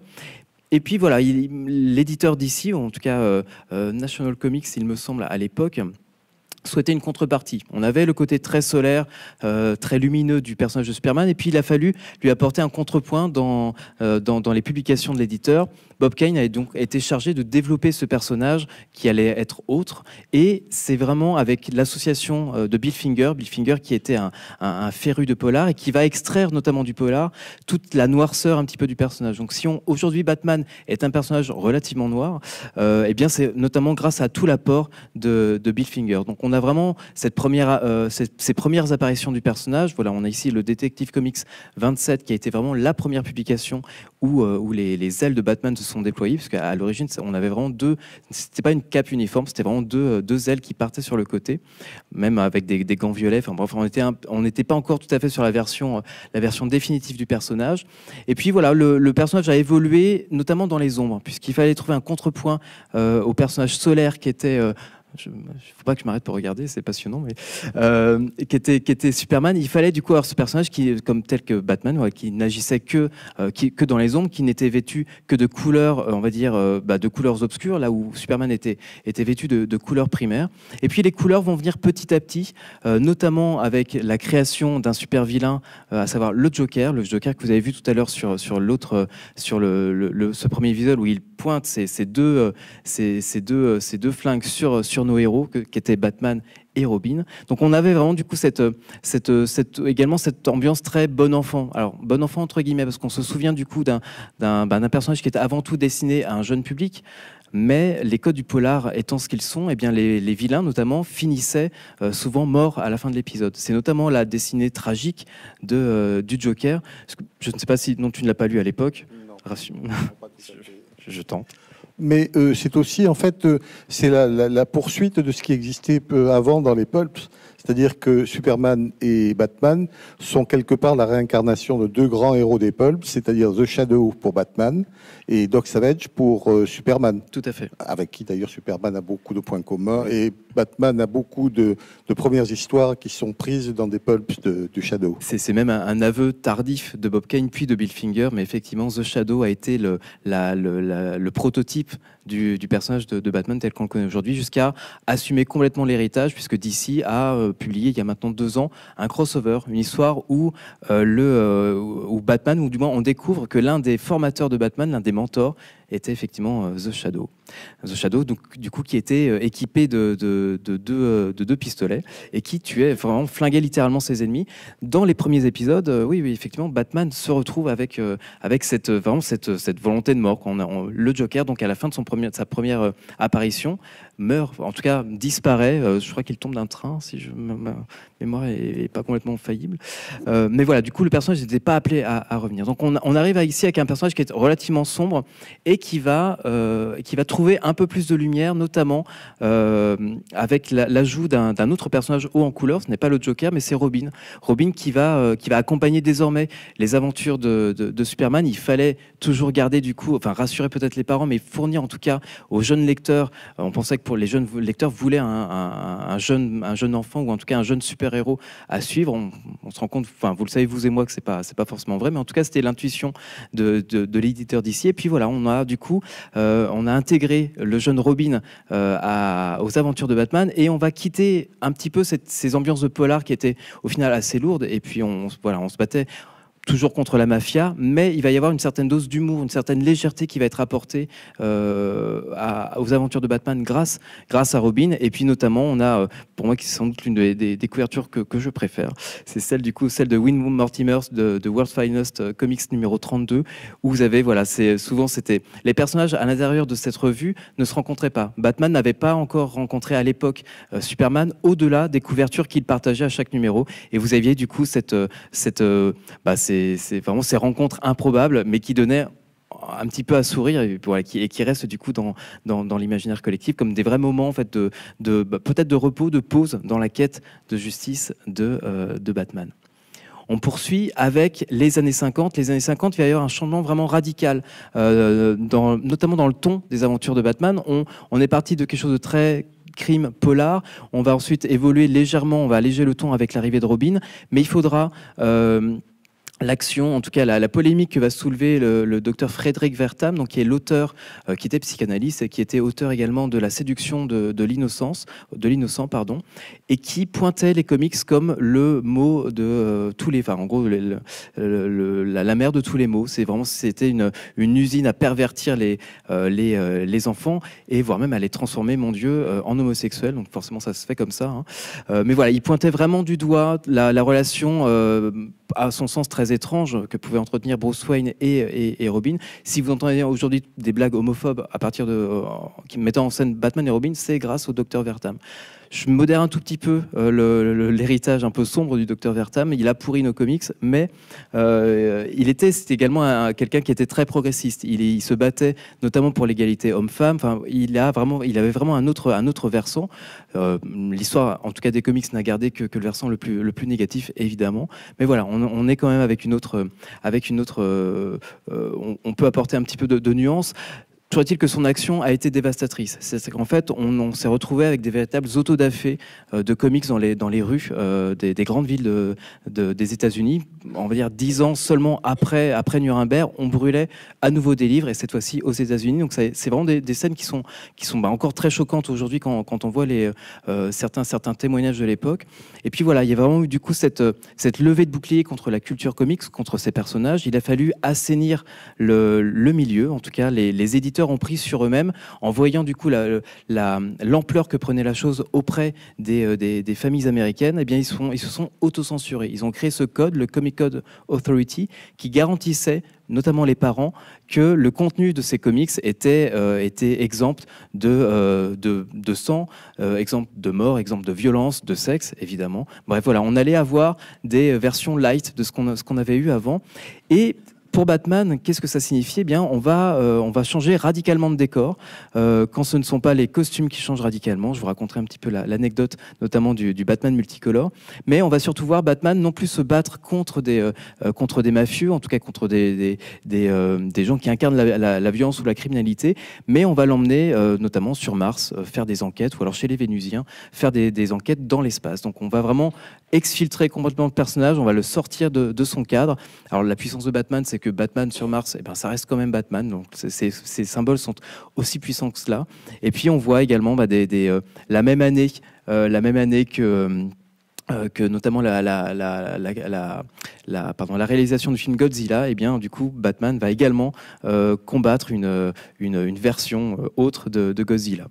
Et puis voilà, l'éditeur d'ici, en tout cas euh, euh, National Comics, il me semble, à l'époque, souhaitait une contrepartie. On avait le côté très solaire, euh, très lumineux du personnage de Superman, et puis il a fallu lui apporter un contrepoint dans les publications de l'éditeur Bob Kane a donc été chargé de développer ce personnage qui allait être autre. Et c'est vraiment avec l'association euh, de Bill Finger, Bill Finger qui était un, un, féru de polar et qui va extraire notamment du polar toute la noirceur un petit peu du personnage. Donc si aujourd'hui Batman est un personnage relativement noir, euh, eh bien c'est notamment grâce à tout l'apport de, Bill Finger. Donc on a vraiment cette première, euh, ces, premières apparitions du personnage. Voilà, on a ici le Detective Comics 27 qui a été vraiment la première publication où, euh, les, les ailes de Batman se sont sont déployés, parce qu'à l'origine, on avait vraiment deux, c'était pas une cape uniforme, c'était vraiment deux, euh, deux, ailes qui partaient sur le côté, même avec des, des gants violets. Enfin bref, on était on n'était pas encore tout à fait sur la version, euh, la version définitive du personnage. Et puis voilà, le, personnage a évolué, notamment dans les ombres, puisqu'il fallait trouver un contrepoint euh, au personnage solaire qui était ne faut pas que je m'arrête pour regarder, c'est passionnant, mais euh, qui était qui était Superman. Il fallait du coup avoir ce personnage qui, comme tel que Batman, qui n'agissait que euh, que dans les ombres, qui n'était vêtu que de couleurs, euh, on va dire, bah, de couleurs obscures, là où Superman était était vêtu de, couleurs primaires. Et puis les couleurs vont venir petit à petit, notamment avec la création d'un super vilain, à savoir le Joker, le Joker que vous avez vu tout à l'heure sur sur l'autre sur le, ce premier visuel où il pointe ces, deux, euh, deux, euh, deux flingues sur, euh, sur nos héros, qui étaient Batman et Robin. Donc on avait vraiment du coup cette, également cette ambiance très bon enfant. Alors bon enfant entre guillemets parce qu'on se souvient du coup d'un bah, personnage qui était avant tout dessiné à un jeune public. Mais les codes du polar étant ce qu'ils sont, eh bien les, vilains notamment finissaient souvent morts à la fin de l'épisode. C'est notamment la dessinée tragique de, du Joker. Je ne sais pas si non tu ne l'as pas lu à l'époque. je Mais euh, c'est aussi, en fait, euh, c'est la, poursuite de ce qui existait peu avant dans les pulps. C'est-à-dire que Superman et Batman sont quelque part la réincarnation de deux grands héros des pulps, c'est-à-dire The Shadow pour Batman et Doc Savage pour euh, Superman. Tout à fait. Avec qui d'ailleurs Superman a beaucoup de points communs et Batman a beaucoup de, premières histoires qui sont prises dans des pulps du Shadow. C'est même un, aveu tardif de Bob Kane puis de Bill Finger, mais effectivement, The Shadow a été le, prototype du, personnage de, Batman tel qu'on le connaît aujourd'hui, jusqu'à assumer complètement l'héritage, puisque DC a euh, publié il y a maintenant deux ans un crossover, une histoire où, euh, le, euh, où Batman, ou du moins on découvre que l'un des formateurs de Batman, l'un des mentors, était effectivement euh, The Shadow. The Shadow, donc, du coup, qui était euh, équipé de, de, euh, de, deux, pistolets et qui tuait, vraiment flinguait littéralement ses ennemis. Dans les premiers épisodes, oui, oui effectivement, Batman se retrouve avec, avec cette, vraiment cette, cette volonté de mort. le Joker, donc à la fin de, son premier, de sa première apparition, meurt, en tout cas disparaît. je crois qu'il tombe d'un train, si je, ma, mémoire est, pas complètement faillible. mais voilà, du coup, le personnage n'était pas appelé à, revenir. Donc on, on, arrive ici avec un personnage qui est relativement sombre et qui va, euh, qui va trouver un peu plus de lumière, notamment euh, avec l'ajout d'un autre personnage haut en couleur. Ce n'est pas le Joker, mais c'est Robin. Robin qui va, euh, qui va accompagner désormais les aventures de, de, Superman. Il fallait toujours garder du coup, enfin rassurer peut-être les parents, mais fournir en tout cas aux jeunes lecteurs. On pensait que pour les jeunes lecteurs voulaient un, un, jeune, un jeune enfant ou en tout cas un jeune super-héros à suivre. On, on, se rend compte, enfin vous le savez vous et moi, que c'est pas, c'est pas forcément vrai, mais en tout cas c'était l'intuition de, de l'éditeur d'ici. Et puis voilà, on a du coup, euh, on a intégré le jeune Robin euh, aux aventures de Batman et on va quitter un petit peu ces ambiances de polar qui étaient au final assez lourdes. Et puis, on, voilà, on se battait toujours contre la mafia, mais il va y avoir une certaine dose d'humour, une certaine légèreté qui va être apportée euh, aux aventures de Batman grâce, grâce à Robin. Et puis notamment, on a, euh, pour moi, qui est sans doute l'une des, couvertures que, je préfère, c'est celle du coup, celle de Win Mortimer de, de World's Finest euh, Comics numéro 32, où vous avez, voilà, c'est souvent c'était les personnages à l'intérieur de cette revue ne se rencontraient pas. Batman n'avait pas encore rencontré à l'époque Superman au-delà des couvertures qu'il partageait à chaque numéro. Et vous aviez du coup cette, cette, bah, c'est vraiment ces rencontres improbables, mais qui donnaient un petit peu à sourire et, qui, et qui restent du coup dans, l'imaginaire collectif comme des vrais moments en fait de, bah, peut-être de repos, de pause dans la quête de justice de, euh, Batman. On poursuit avec les années 50. Les années 50, il y a eu un changement vraiment radical, euh, dans, notamment dans le ton des aventures de Batman. On, est parti de quelque chose de très crime polar. On va ensuite évoluer légèrement, on va alléger le ton avec l'arrivée de Robin, mais il faudra... Euh, l'action, en tout cas la, polémique que va soulever le, docteur Frédéric Vertam, donc qui est l'auteur, euh, qui était psychanalyste et qui était auteur également de La séduction de, l'innocence, de l'innocent, pardon et qui pointait les comics comme le mot de euh, tous les, enfin en gros la, mère de tous les mots. C'est vraiment c'était une, usine à pervertir les euh, les, euh, les, enfants et voire même à les transformer, mon Dieu, en homosexuels. Donc forcément ça se fait comme ça. Hein. mais voilà, il pointait vraiment du doigt la, relation à son sens très étrange que pouvaient entretenir Bruce Wayne et, et, Robin. Si vous entendez aujourd'hui des blagues homophobes à partir de qui mettent en scène Batman et Robin, c'est grâce au docteur Vertam. Je modère un tout petit peu euh, l'héritage un peu sombre du docteur Vertam. Il a pourri nos comics, mais euh, il était, c'était également quelqu'un qui était très progressiste. Il, se battait notamment pour l'égalité homme-femme. Enfin, il il avait vraiment un autre, un autre versant. Euh, l'histoire, en tout cas des comics, n'a gardé que, le versant le plus, négatif, évidemment. Mais voilà, on, est quand même avec une autre, avec une autre, on, peut apporter un petit peu de, de nuance. Soit-il que son action a été dévastatrice. C'est qu'en fait, on, s'est retrouvé avec des véritables autodafés euh, de comics dans les, dans les rues euh, des, grandes villes de, des États-Unis. On va dire dix ans seulement après, après Nuremberg, on brûlait à nouveau des livres, et cette fois-ci aux États-Unis. Donc c'est vraiment des, scènes qui sont, qui sont bah, encore très choquantes aujourd'hui quand, quand, on voit les, euh, certains, certains témoignages de l'époque. Et puis voilà, il y a vraiment eu du coup cette, cette levée de bouclier contre la culture comics, contre ces personnages. Il a fallu assainir le, le milieu, en tout cas les, les éditeurs ont pris sur eux-mêmes en voyant du coup l'ampleur la, que prenait la chose auprès des, euh, familles américaines, eh bien, ils, ils se sont autocensurés. Ils ont créé ce code, le Comic Code Authority, qui garantissait notamment les parents, que le contenu de ces comics était, euh, exempt euh, de, de, sang, exemple de mort, exempt de violence, de sexe, évidemment. Bref, voilà, on allait avoir des versions light de ce qu'on avait eu avant. Et pour Batman, qu'est-ce que ça signifie eh bien, on va, euh, on va changer radicalement de décor. Euh, quand ce ne sont pas les costumes qui changent radicalement, je vous raconterai un petit peu l'anecdote, notamment du, du, Batman multicolore. Mais on va surtout voir Batman non plus se battre contre des, euh, euh, contre des mafieux, en tout cas contre des, des, des, gens qui incarnent la, la, la, violence ou la criminalité, mais on va l'emmener notamment sur Mars, faire des enquêtes, ou alors chez les Vénusiens, faire des, des enquêtes dans l'espace. Donc on va vraiment exfiltrer complètement le personnage, on va le sortir de, son cadre. Alors la puissance de Batman, c'est que Batman sur Mars, eh ben, ça reste quand même Batman, donc ces symboles sont aussi puissants que cela. Et puis on voit également bah, des, euh, la même année, euh, la même année que... Euh, euh, que notamment la, la, la, la, pardon, la réalisation du film Godzilla, et eh bien, du coup, Batman va également euh, combattre une, une, une, version euh, autre de, Godzilla.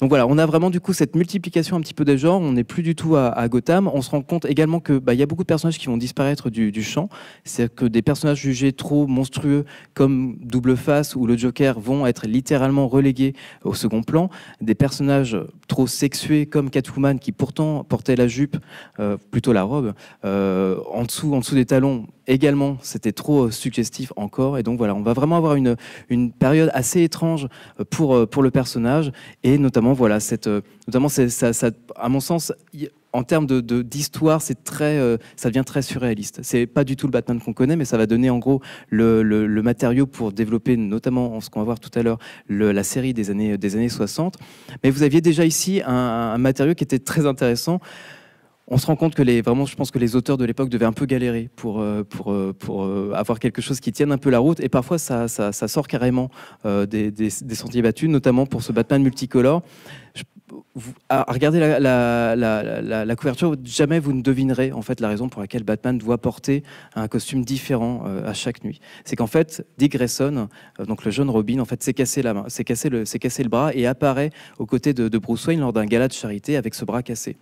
Donc voilà, on a vraiment du coup cette multiplication un petit peu des genres, on n'est plus du tout à, Gotham, on se rend compte également qu'il bah, y a beaucoup de personnages qui vont disparaître du, champ, c'est-à-dire que des personnages jugés trop monstrueux comme Double Face ou le Joker vont être littéralement relégués au second plan, des personnages trop sexués comme Catwoman qui pourtant portait la jupe, euh, plutôt la robe. Euh, en, dessous, en dessous des talons, également, c'était trop euh, suggestif encore. Et donc voilà, on va vraiment avoir une, une période assez étrange pour, pour le personnage. Et notamment, voilà, cette, notamment ça, à mon sens, en termes d'histoire, de, d'histoire c'est ça devient très surréaliste. C'est pas du tout le Batman qu'on connaît, mais ça va donner en gros le, le, matériau pour développer, notamment en ce qu'on va voir tout à l'heure, la série des années, des années 60. Mais vous aviez déjà ici un matériau qui était très intéressant on se rend compte que les, vraiment, je pense que les auteurs de l'époque devaient un peu galérer pour, euh, pour, euh, pour, euh, avoir quelque chose qui tienne un peu la route. Et parfois, ça, sort carrément des, sentiers battus, notamment pour ce Batman multicolore. Regardez à regarder la, couverture, jamais vous ne devinerez en fait la raison pour laquelle Batman doit porter un costume différent euh, à chaque nuit. C'est qu'en fait, Dick Grayson, euh, donc le jeune Robin, en fait, s'est cassé la main, s'est cassé le, bras et apparaît aux côtés de Bruce Wayne lors d'un gala de charité avec ce bras cassé.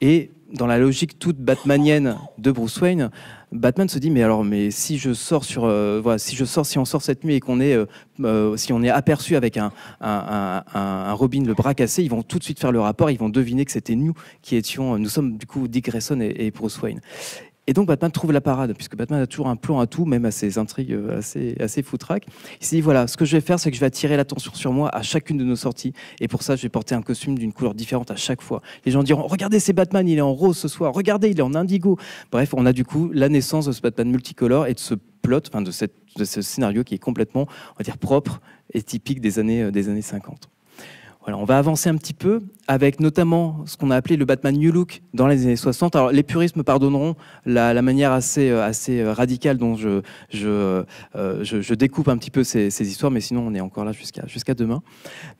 Et dans la logique toute batmanienne de Bruce Wayne, Batman se dit mais alors mais si je sors sur euh, voilà, si je sors si on sort cette nuit et qu'on est euh, euh, si on est aperçu avec un un, Robin le bras cassé, ils vont tout de suite faire le rapport, ils vont deviner que c'était nous qui étions nous sommes du coup Dick Grayson et Bruce Wayne. Et donc Batman trouve la parade, puisque Batman a toujours un plan à tout, même à ses intrigues euh, assez, assez foutraques. Il s'est dit voilà, ce que je vais faire, c'est que je vais attirer l'attention sur moi à chacune de nos sorties. Et pour ça, je vais porter un costume d'une couleur différente à chaque fois. Les gens diront regardez, c'est Batman, il est en rose ce soir, regardez, il est en indigo. Bref, on a du coup la naissance de ce Batman multicolore et de ce plot, enfin de, cette, ce scénario qui est complètement, on va dire, propre et typique des années, euh, des années 50 on va avancer un petit peu avec notamment ce qu'on a appelé le Batman New Look dans les années 60. Alors les puristes me pardonneront la, manière assez, euh, euh, radicale dont euh, je, découpe un petit peu ces, histoires, mais sinon on est encore là jusqu'à demain.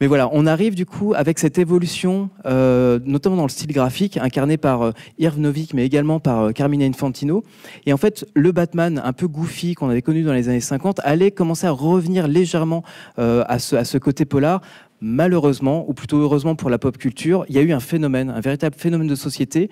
Mais voilà, on arrive du coup avec cette évolution, notamment dans le style graphique, incarné par Irv Novik, mais également par Carmine Infantino. Et en fait, le Batman un peu goofy qu'on avait connu dans les années 50 allait commencer à revenir légèrement à, ce, à ce côté polar malheureusement, ou plutôt heureusement pour la pop culture, il y a eu un phénomène, un véritable phénomène de société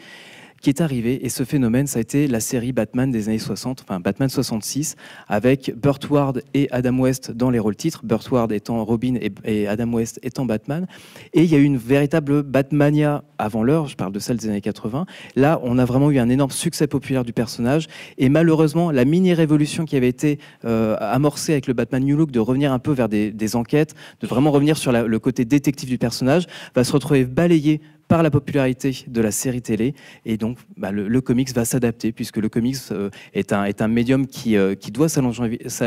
qui est arrivé. Et ce phénomène, ça a été la série Batman des années 60, enfin Batman 66, avec Burt Ward et Adam West dans les rôles titres, Burt Ward étant Robin et, Adam West étant Batman. Et il y a eu une véritable Batmania avant l'heure, je parle de celle des années 80. Là, on a vraiment eu un énorme succès populaire du personnage. Et malheureusement, la mini-révolution qui avait été euh, amorcée avec le Batman New Look, de revenir un peu vers des, enquêtes, de vraiment revenir sur le côté détective du personnage, va se retrouver balayée par la popularité de la série télé. Et donc, bah, le, comics va s'adapter, puisque le comics euh, est, un, est un médium qui, euh, qui doit sa,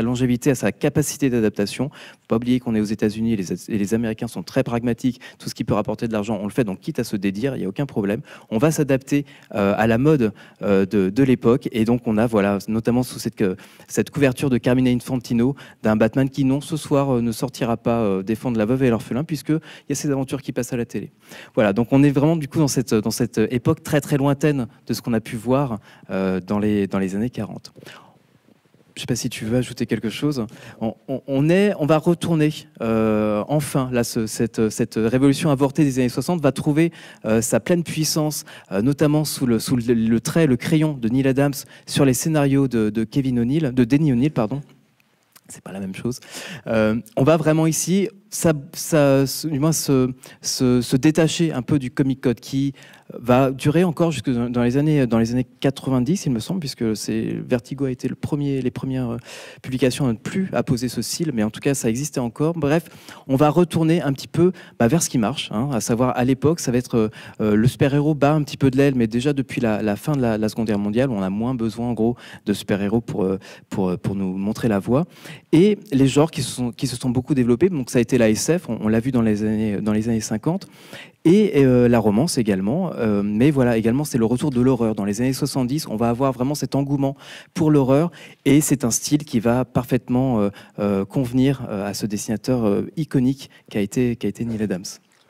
longévité à sa capacité d'adaptation. faut pas oublier qu'on est aux États-Unis et les, les, Américains sont très pragmatiques. Tout ce qui peut rapporter de l'argent, on le fait. Donc, quitte à se dédire, il n'y a aucun problème. On va s'adapter euh, à la mode de, de l'époque. Et donc, on a, voilà, notamment sous cette, cette couverture de Carmine Infantino, d'un Batman qui, non, ce soir, ne sortira pas défendre la veuve et l'orphelin, puisqu'il y a ces aventures qui passent à la télé. Voilà, donc on est vraiment du coup dans cette, dans cette époque très très lointaine de ce qu'on a pu voir euh, dans, les, dans les années 40. Je ne sais pas si tu veux ajouter quelque chose. On, est, on va retourner euh, enfin là, cette, cette, révolution avortée des années 60 va trouver euh, sa pleine puissance, notamment sous, le, sous le, trait, le crayon de Neil Adams sur les scénarios de, de Kevin O'Neill, de Denny O'Neill, pardon c'est pas la même chose. Euh, on va vraiment ici se, détacher un peu du Comic Code qui va durer encore jusque dans les années, dans les années 90, il me semble, puisque c'est Vertigo a été le premier, les premières euh, publications à ne plus à poser ce style, mais en tout cas, ça existait encore. Bref, on va retourner un petit peu bah, vers ce qui marche, hein, à savoir à l'époque, ça va être euh, euh, le super-héros bat un petit peu de l'aile, mais déjà depuis la, fin de la, Seconde Guerre mondiale, on a moins besoin en gros de super-héros pour, pour, pour nous montrer la voie. Et les genres qui se sont, qui se sont beaucoup développés, donc ça a été la SF, on, on l'a vu dans les, années, dans les années 50, et euh, la romance également. Euh, mais voilà, également, c'est le retour de l'horreur. Dans les années 70, on va avoir vraiment cet engouement pour l'horreur. Et c'est un style qui va parfaitement euh, convenir à ce dessinateur iconique qui a été, qui a été Neil Adams.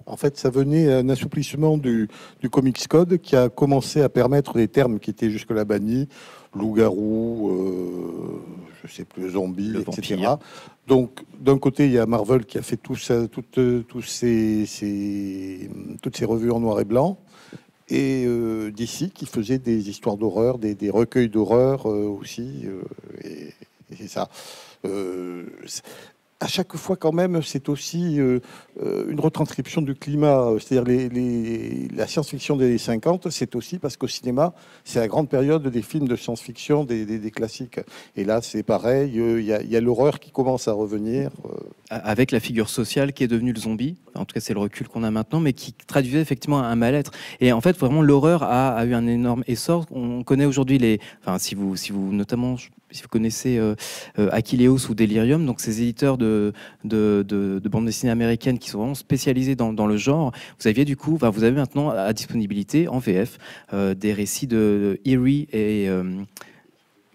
En fait, ça venait un assouplissement du, du Comics Code qui a commencé à permettre des termes qui étaient jusque-là bannis loup-garou, je euh, je sais plus, zombie, etc. Donc, d'un côté, il y a Marvel qui a fait euh, tous toutes, toutes ces, toutes ces revues en noir et blanc, et euh, d'ici qui faisait des histoires d'horreur, des, recueils d'horreur euh, aussi, et, et c'est ça à chaque fois, quand même, c'est aussi euh, euh, une retranscription du climat. C'est-à-dire les, la science-fiction des années 50, c'est aussi parce qu'au cinéma, c'est la grande période des films de science-fiction, des, classiques. Et là, c'est pareil, euh, il y a, l'horreur qui commence à revenir. Avec la figure sociale qui est devenue le zombie, en tout cas c'est le recul qu'on a maintenant, mais qui traduisait effectivement un mal-être. Et en fait, vraiment, l'horreur a, a, eu un énorme essor. On connaît aujourd'hui les... Enfin, si vous, si vous notamment si vous connaissez euh, euh, Achilleus ou Delirium, donc ces éditeurs de, de, de, de bandes dessinées américaines qui sont vraiment spécialisés dans, le genre, vous aviez du coup, bah, vous avez maintenant à disponibilité en VF euh, des récits de Eerie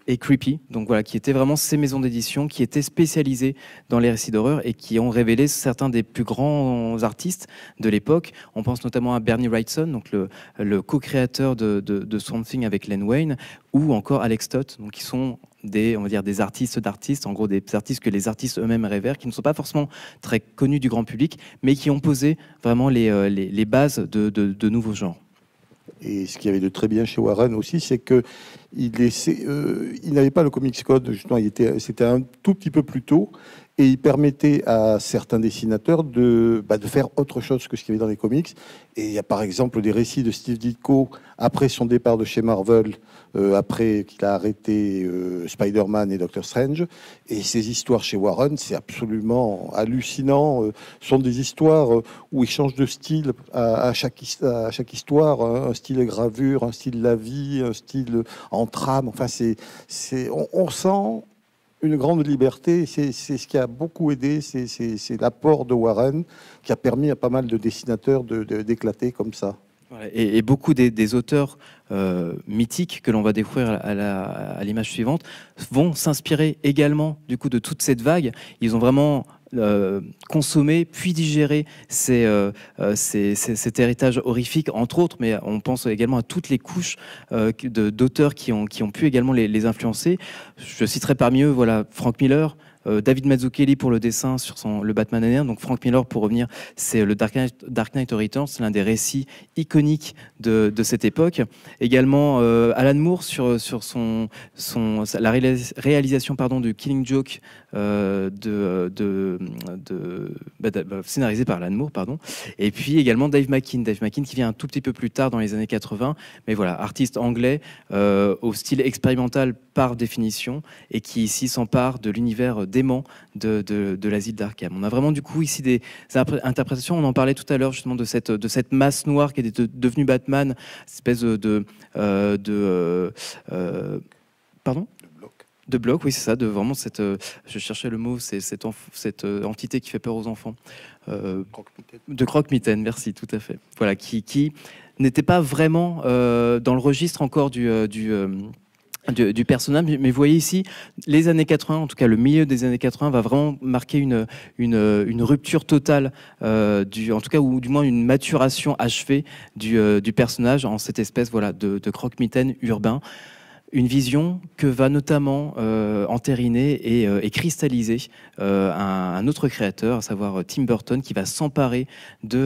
et Creepy, donc voilà, qui étaient vraiment ces maisons d'édition qui étaient spécialisées dans les récits d'horreur et qui ont révélé certains des plus grands artistes de l'époque. On pense notamment à Bernie Wrightson, donc le, co-créateur de, de, Swamp Thing avec Len Wayne, ou encore Alex Toth, donc qui sont des, on va dire, des artistes d'artistes, en gros des artistes que les artistes eux-mêmes révèrent, qui ne sont pas forcément très connus du grand public, mais qui ont posé vraiment les, euh, les, bases de, de, nouveaux genres. Et ce qu'il y avait de très bien chez Warren aussi, c'est que il, euh, il n'avait pas le Comics Code, justement, il était, c'était un tout petit peu plus tôt et il permettait à certains dessinateurs de, bah, de faire autre chose que ce qu'il y avait dans les comics. Et il y a par exemple des récits de Steve Ditko après son départ de chez Marvel, euh, après qu'il a arrêté euh, Spider-Man et Doctor Strange. Et ces histoires chez Warren, c'est absolument hallucinant. Euh, ce sont des histoires où il change de style à, chaque, à chaque, histoire, hein. un style gravure, un style la vie, un style en trame. Enfin, c'est, on, on sent une grande liberté. C'est ce qui a beaucoup aidé, c'est l'apport de Warren qui a permis à pas mal de dessinateurs d'éclater de, comme ça. Et, beaucoup des, auteurs euh, mythiques que l'on va découvrir à l'image suivante vont s'inspirer également du coup de toute cette vague. Ils ont vraiment euh, consommer puis digérer euh, euh, cet héritage horrifique, entre autres, mais on pense également à toutes les couches d'auteurs qui ont, pu également les, les, influencer. Je citerai parmi eux voilà, Frank Miller, euh, David Mazzucchelli pour le dessin sur le Batman donc Frank Miller pour revenir, c'est le Dark Knight, Dark Knight Returns, l'un des récits iconiques de, cette époque. Également euh, Alan Moore sur, la réalisation du Killing Joke euh, bah, bah, scénarisé par Alan Moore, pardon. Et puis également Dave McKean, Dave McKean qui vient un tout petit peu plus tard dans les années 80, mais voilà, artiste anglais au style expérimental par définition et qui ici s'empare de l'univers dément de, de, de l'asile d'Arkham. On a vraiment du coup ici des, interprétations, on en parlait tout à l'heure justement de cette, de cette masse noire qui est devenue Batman, espèce de... Euh, de euh, euh, pardon de bloc, oui, c'est ça, de vraiment cette. Euh, je cherchais le mot, c'est cette, entité qui fait peur aux enfants. de croque-mitaine, merci, tout à fait. Voilà, qui, qui n'était pas vraiment dans le registre encore du. du du, du, personnage. Mais vous voyez ici, les années 80, en tout cas le milieu des années 80, va vraiment marquer une, une, rupture totale, euh, du, en tout cas, ou du moins une maturation achevée du, euh, du personnage en cette espèce voilà, de, de croque-mitaine urbain une vision que va notamment euh, entériner et, euh, cristalliser euh, un, autre créateur, à savoir euh, Tim Burton, qui va s'emparer du,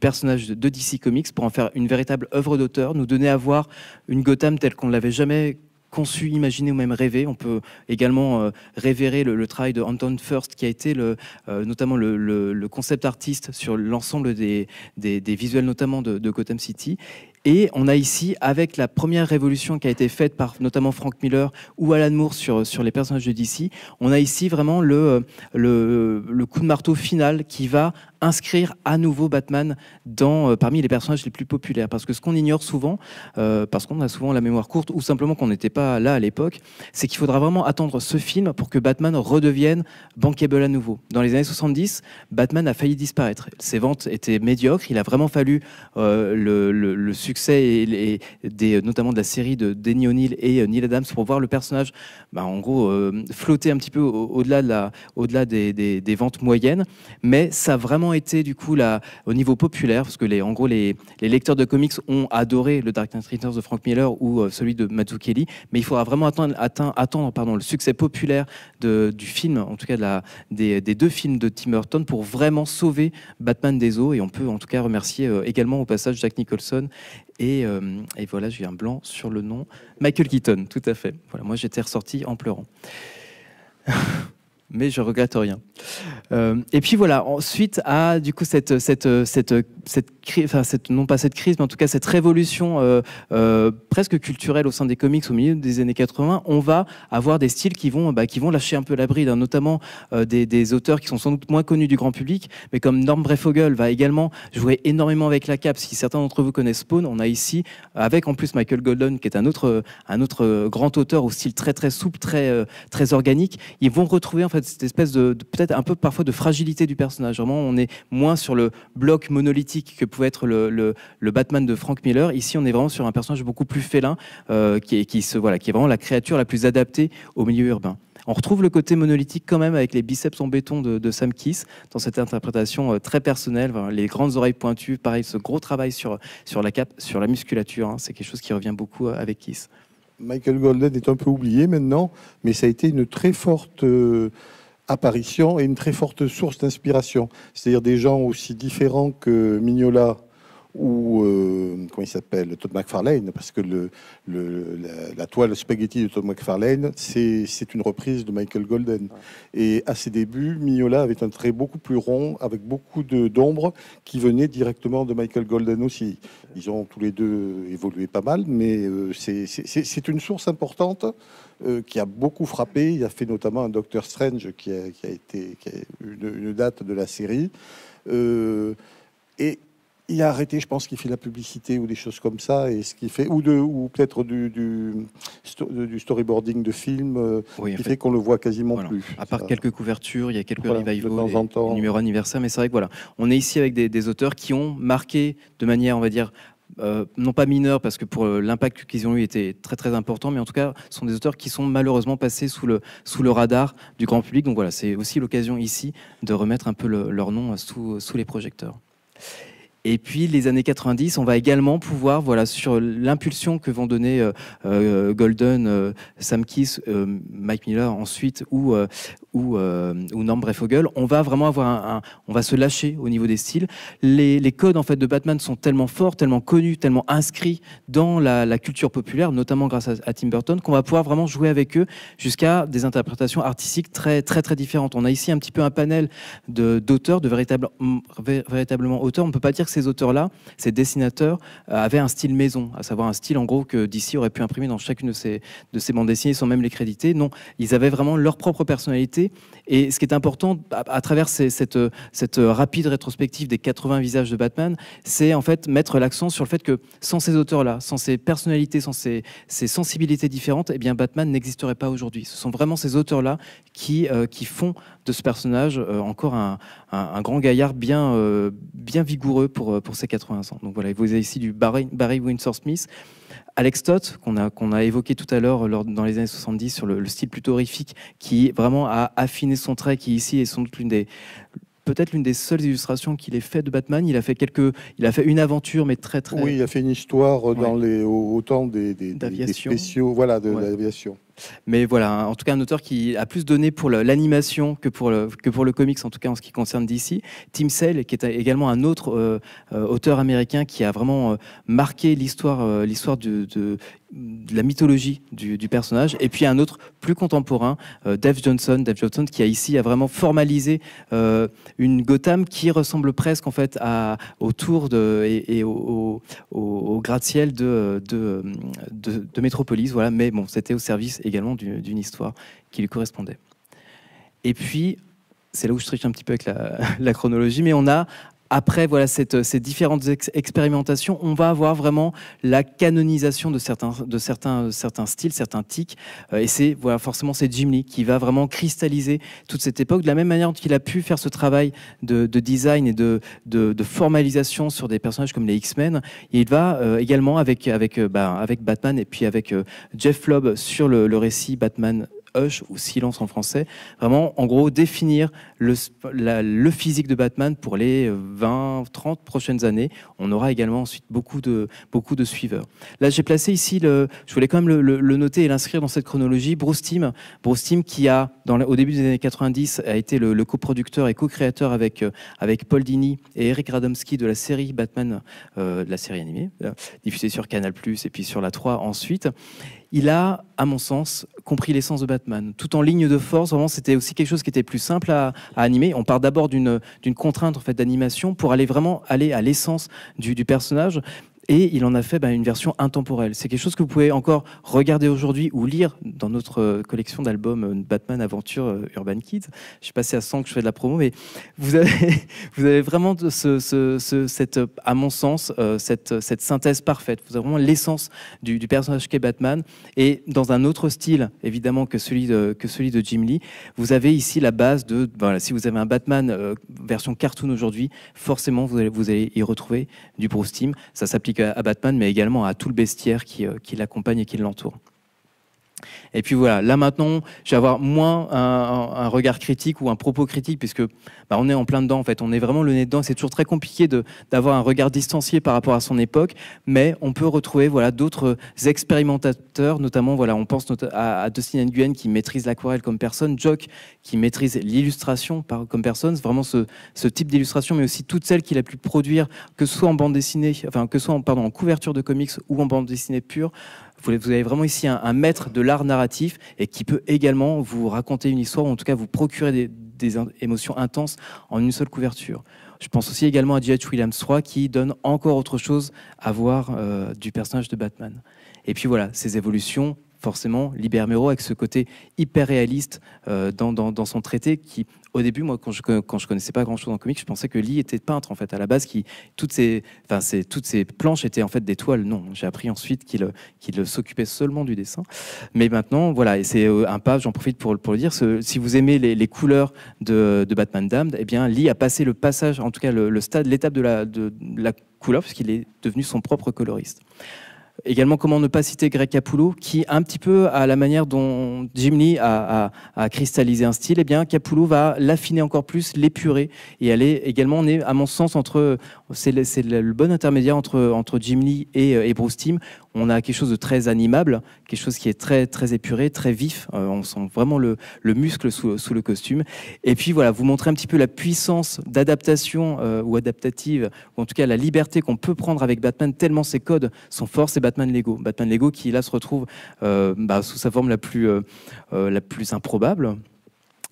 personnage de DC Comics pour en faire une véritable œuvre d'auteur, nous donner à voir une Gotham telle qu'on ne l'avait jamais conçu, imaginé ou même rêvée. On peut également révérer le, travail de Anton First, qui a été le, notamment le, concept artiste sur l'ensemble des, visuels, notamment de Gotham City. Et on a ici, avec la première révolution qui a été faite par notamment Frank Miller ou Alan Moore sur, sur les personnages de DC, on a ici vraiment euh, le, le, coup de marteau final qui va inscrire à nouveau Batman dans, euh, parmi les personnages les plus populaires. Parce que ce qu'on ignore souvent, euh, parce qu'on a souvent la mémoire courte ou simplement qu'on n'était pas là à l'époque, c'est qu'il faudra vraiment attendre ce film pour que Batman redevienne bankable à nouveau. Dans les années 70, Batman a failli disparaître. Ses ventes étaient médiocres. Il a vraiment fallu le, le, le succès et, des, notamment de la série de Denny O'Neill et euh, Neil Adams pour voir le personnage, bah, en gros, euh, flotter un petit peu au-delà de la, au-delà des, des, ventes moyennes. Mais ça a vraiment été du coup là au niveau populaire parce que les, en gros, les, les lecteurs de comics ont adoré le Dark Knight de Frank Miller ou euh, celui de Kelly. mais il faudra vraiment attendre attendre pardon, le succès populaire de, du film, en tout cas de la, des, des, deux films de Tim Burton, pour vraiment sauver Batman des eaux. Et on peut en tout cas remercier également au passage Jack Nicholson euh, et, voilà, j'ai un blanc sur le nom. Michael Keaton, tout à fait. Voilà, moi j'étais ressorti en pleurant. mais je regrette rien. Euh, et puis voilà, ensuite à ah, du coup cette cette cette cette crise, enfin cette non pas cette crise, mais en tout cas cette révolution euh, euh, presque culturelle au sein des comics au milieu des années 80, on va avoir des styles qui vont bah, qui vont lâcher un peu la bride, hein, notamment des, auteurs qui sont sans doute moins connus du grand public, mais comme Norm brefogel va également jouer énormément avec la cape, si certains d'entre vous connaissent Spawn, on a ici avec en plus Michael Golden qui est un autre un autre grand auteur au style très très souple, très très organique, ils vont retrouver en fait cette espèce de, peut-être un peu parfois de fragilité du personnage. on est moins sur le bloc monolithique que pouvait être le, Batman de Frank Miller. Ici, on est vraiment sur un personnage beaucoup plus félin, euh, qui, se, voilà, est vraiment la créature la plus adaptée au milieu urbain. On retrouve le côté monolithique quand même avec les biceps en béton de, Sam Kiss dans cette interprétation euh, très personnelle, les grandes oreilles pointues, pareil, ce gros travail sur, sur la cape, sur la musculature, hein. c'est quelque chose qui revient beaucoup euh, avec Kiss. Michael Golden est un peu oublié maintenant, mais ça a été une très forte euh, apparition et une très forte source d'inspiration. C'est-à-dire des gens aussi différents que Mignola ou euh, comment il s'appelle, Todd McFarlane, parce que le, la, toile spaghetti de Todd McFarlane, c'est une reprise de Michael Golden. Et à ses débuts, Mignola avait un trait beaucoup plus rond, avec beaucoup d'ombre, qui venait directement de Michael Golden aussi. Ils ont tous les deux évolué pas mal, mais euh, c'est une source importante euh, qui a beaucoup frappé. Il a fait notamment un Docteur Strange qui a, été une, date de la série. et il a arrêté, je pense qu'il fait de la publicité ou des choses comme ça, et ce qu'il fait ou ou peut-être du, du, storyboarding de films, euh, qui fait, qu'on qu'on le voit quasiment plus. À part quelques couvertures, il y a quelques voilà, revivals, de anniversaire. mais c'est vrai que voilà, on est ici avec des, auteurs qui ont marqué de manière, on va dire, euh, non pas mineure, parce que pour euh, l'impact qu'ils ont eu était très très important, mais en tout cas, ce sont des auteurs qui sont malheureusement passés sous le, sous le radar du grand public. Donc voilà, c'est aussi l'occasion ici de remettre un peu leur nom sous, sous les projecteurs. Et puis les années 90, on va également pouvoir, voilà, sur l'impulsion que vont donner euh, euh, Golden, euh, Sam Kiss, Mike Miller ensuite ou, ou, ou Norm Breyfogle, on va vraiment avoir un, on va se lâcher au niveau des styles. Les, les, codes en fait de Batman sont tellement forts, tellement connus, tellement inscrits dans la, culture populaire, notamment grâce à, Tim Burton, qu'on va pouvoir vraiment jouer avec eux jusqu'à des interprétations artistiques très très très différentes. On a ici un petit peu un panel d'auteurs, de, véritablement auteurs. On ne peut pas dire que c'est ces auteurs-là, ces dessinateurs, euh, avaient un style maison, à savoir un style en gros que DC aurait pu imprimer dans chacune de ces de ces bandes dessinées sans même les créditer. Non, ils avaient vraiment leur propre personnalité. Et ce qui est important à, travers cette, euh, cette euh, rapide rétrospective des 80 visages de Batman, c'est en fait mettre l'accent sur le fait que sans ces auteurs-là, sans ces personnalités, sans ces, ces sensibilités différentes, eh bien Batman n'existerait pas aujourd'hui. Ce sont vraiment ces auteurs-là qui, qui font de ce personnage encore un, un, grand gaillard bien, bien vigoureux pour, ses euh, 80 ans. Donc voilà, vous avez ici du Barry, Windsor Smith. Alex Toth, qu'on a, qu'on a évoqué tout à l'heure euh, dans les années 70 sur le, style plutôt horrifique, qui vraiment a affiné son trait, qui ici est sans doute l'une des peut-être l'une des seules illustrations qu'il ait fait de Batman. Il a fait quelques, il a fait une aventure, mais très très. Oui, il a fait une histoire euh, dans les au, temps des, des, spéciaux, voilà, de l'aviation. Mais voilà, en tout cas, un auteur qui a plus donné pour l'animation que, pour le, que pour le comics, en tout cas en ce qui concerne DC. Tim Sale, qui est également un autre euh, euh, auteur américain qui a vraiment euh, marqué l'histoire l'histoire de, de de la mythologie du, personnage, et puis un autre plus contemporain, euh, Dave Johnson, Dave Johnson qui a ici a vraiment formalisé euh, une Gotham qui ressemble presque en fait à, au tour de, et, au, gratte-ciel de de, voilà, mais bon, c'était au service également d'une histoire qui lui correspondait. Et puis, c'est là où je triche un petit peu avec la, la chronologie, mais on a après voilà euh, ces différentes expérimentations, on va avoir vraiment la canonisation de certains, de certains, euh, certains styles, certains tics. Euh, et c'est voilà, forcément c'est Jim Lee qui va vraiment cristalliser toute cette époque de la même manière qu'il a pu faire ce travail de, design et de, formalisation sur des personnages comme les X-Men. Il va également avec avec, bah, avec Batman et puis avec Jeff Lobb sur le récit Batman ou silence en français. Vraiment, en gros, définir le, physique de Batman pour les 20, 30 prochaines années. On aura également ensuite beaucoup de, beaucoup de suiveurs. Là, j'ai placé ici, le, je voulais quand même le, noter et l'inscrire dans cette chronologie, Bruce Timm. Bruce Timm qui a, au début des années 90, a été le, coproducteur et co-créateur avec, euh, avec Paul Dini et Eric Radomski de la série Batman, euh, de la série animée, diffusée sur Canal+, et puis sur la 3 ensuite il a, à mon sens, compris l'essence de Batman. Tout en ligne de force, vraiment, c'était aussi quelque chose qui était plus simple à, animer. On part d'abord d'une contrainte en fait d'animation pour aller vraiment aller à l'essence du personnage et il en a fait bah, une version intemporelle. C'est quelque chose que vous pouvez encore regarder aujourd'hui ou lire dans notre euh, collection d'albums euh, Batman Aventure euh, Urban Kids. Je suis passé à 100 que je fais de la promo, mais vous avez, vous avez vraiment, ce, à mon sens, cette, cette, synthèse parfaite. Vous avez vraiment l'essence du, personnage qu'est Batman. Et dans un autre style, évidemment, que celui de, que celui de Jim Lee, vous avez ici la base de, ben, si vous avez un Batman version cartoon aujourd'hui, forcément, vous allez, vous allez y retrouver du Bruce Team. Ça s'applique à Batman, mais également à tout le bestiaire qui, euh, l'accompagne et qui l'entoure. Et puis voilà, là maintenant, je vais avoir moins un, regard critique ou un propos critique, puisque bah, on est en plein dedans, en fait, on est vraiment le nez dedans. C'est toujours très compliqué d'avoir un regard distancié par rapport à son époque, mais on peut retrouver voilà, d'autres expérimentateurs, notamment, voilà, on pense à, Dustin Nguyen qui maîtrise l'aquarelle comme personne, Jock qui maîtrise l'illustration comme personne, vraiment ce, type d'illustration, mais aussi toutes celles qu'il a pu produire, que ce soit en bande dessinée, enfin, que soit pardon, en couverture de comics ou en bande dessinée pure. Vous avez vraiment ici un, maître de l'art narratif et qui peut également vous raconter une histoire ou en tout cas vous procurer des, émotions intenses en une seule couverture. Je pense aussi également à J.H. Williams 3 qui donne encore autre chose à voir euh, du personnage de Batman. Et puis voilà, ces évolutions, forcément Liber avec ce côté hyper réaliste euh, dans, son traité qui au début moi quand je connaissais pas grand chose en comics je pensais que Lee était peintre en fait à la base qui toutes ces enfin toutes ces planches étaient en fait des toiles non j'ai appris ensuite qu'il s'occupait seulement du dessin mais maintenant voilà et c'est euh, un pas j'en profite pour pour le dire si vous aimez les, couleurs de, Batman Damned eh bien Lee a passé le passage en tout cas le, stade l'étape de la de, de la couleur puisqu'il est devenu son propre coloriste Également, comment ne pas citer Greg Capullo, qui, un petit peu à la manière dont Jim Lee a, cristallisé un style, eh bien, Capullo va l'affiner encore plus, l'épurer. Et elle est également, à mon sens, entre c'est le, bon intermédiaire entre, entre Jim Lee et, euh, et Bruce Timm on a quelque chose de très animable, quelque chose qui est très, très épuré, très vif. Euh, on sent vraiment le, muscle sous, le costume. Et puis voilà, vous montrez un petit peu la puissance d'adaptation euh, ou adaptative, ou en tout cas la liberté qu'on peut prendre avec Batman, tellement ses codes sont forts, c'est Batman Lego. Batman Lego qui là se retrouve euh, bah, sous sa forme la plus, la plus improbable.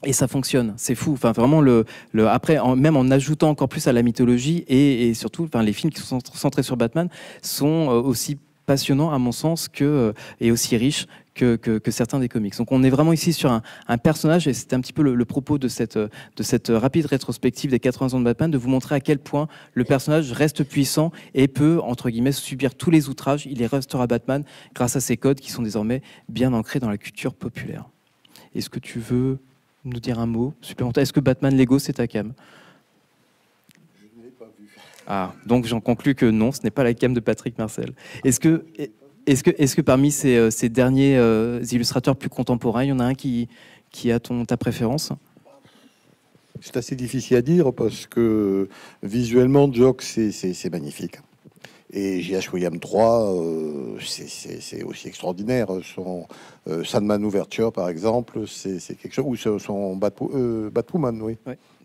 Et ça fonctionne, c'est fou. Enfin, vraiment, le, le après, même en ajoutant encore plus à la mythologie et, surtout, enfin, les films qui sont centrés sur Batman sont aussi passionnant à mon sens que, euh, et aussi riche que, certains des comics. Donc on est vraiment ici sur un, personnage, et c'est un petit peu le, propos de cette, de cette rapide rétrospective des 80 ans de Batman, de vous montrer à quel point le personnage reste puissant et peut, entre guillemets, subir tous les outrages. Il y restera Batman grâce à ses codes qui sont désormais bien ancrés dans la culture populaire. Est-ce que tu veux nous dire un mot supplémentaire Est-ce que Batman Lego, c'est ta cam ah, donc j'en conclus que non, ce n'est pas la cam de Patrick Marcel. Est-ce que, est que, est que parmi ces, euh, derniers euh, illustrateurs plus contemporains, il y en a un qui, qui a ton, ta préférence C'est assez difficile à dire parce que visuellement, Jock, c'est magnifique. Et J.H. William 3 euh, c'est aussi extraordinaire. Son Sandman Ouverture, par exemple, c'est quelque chose. Ou son, Batwoman, oui.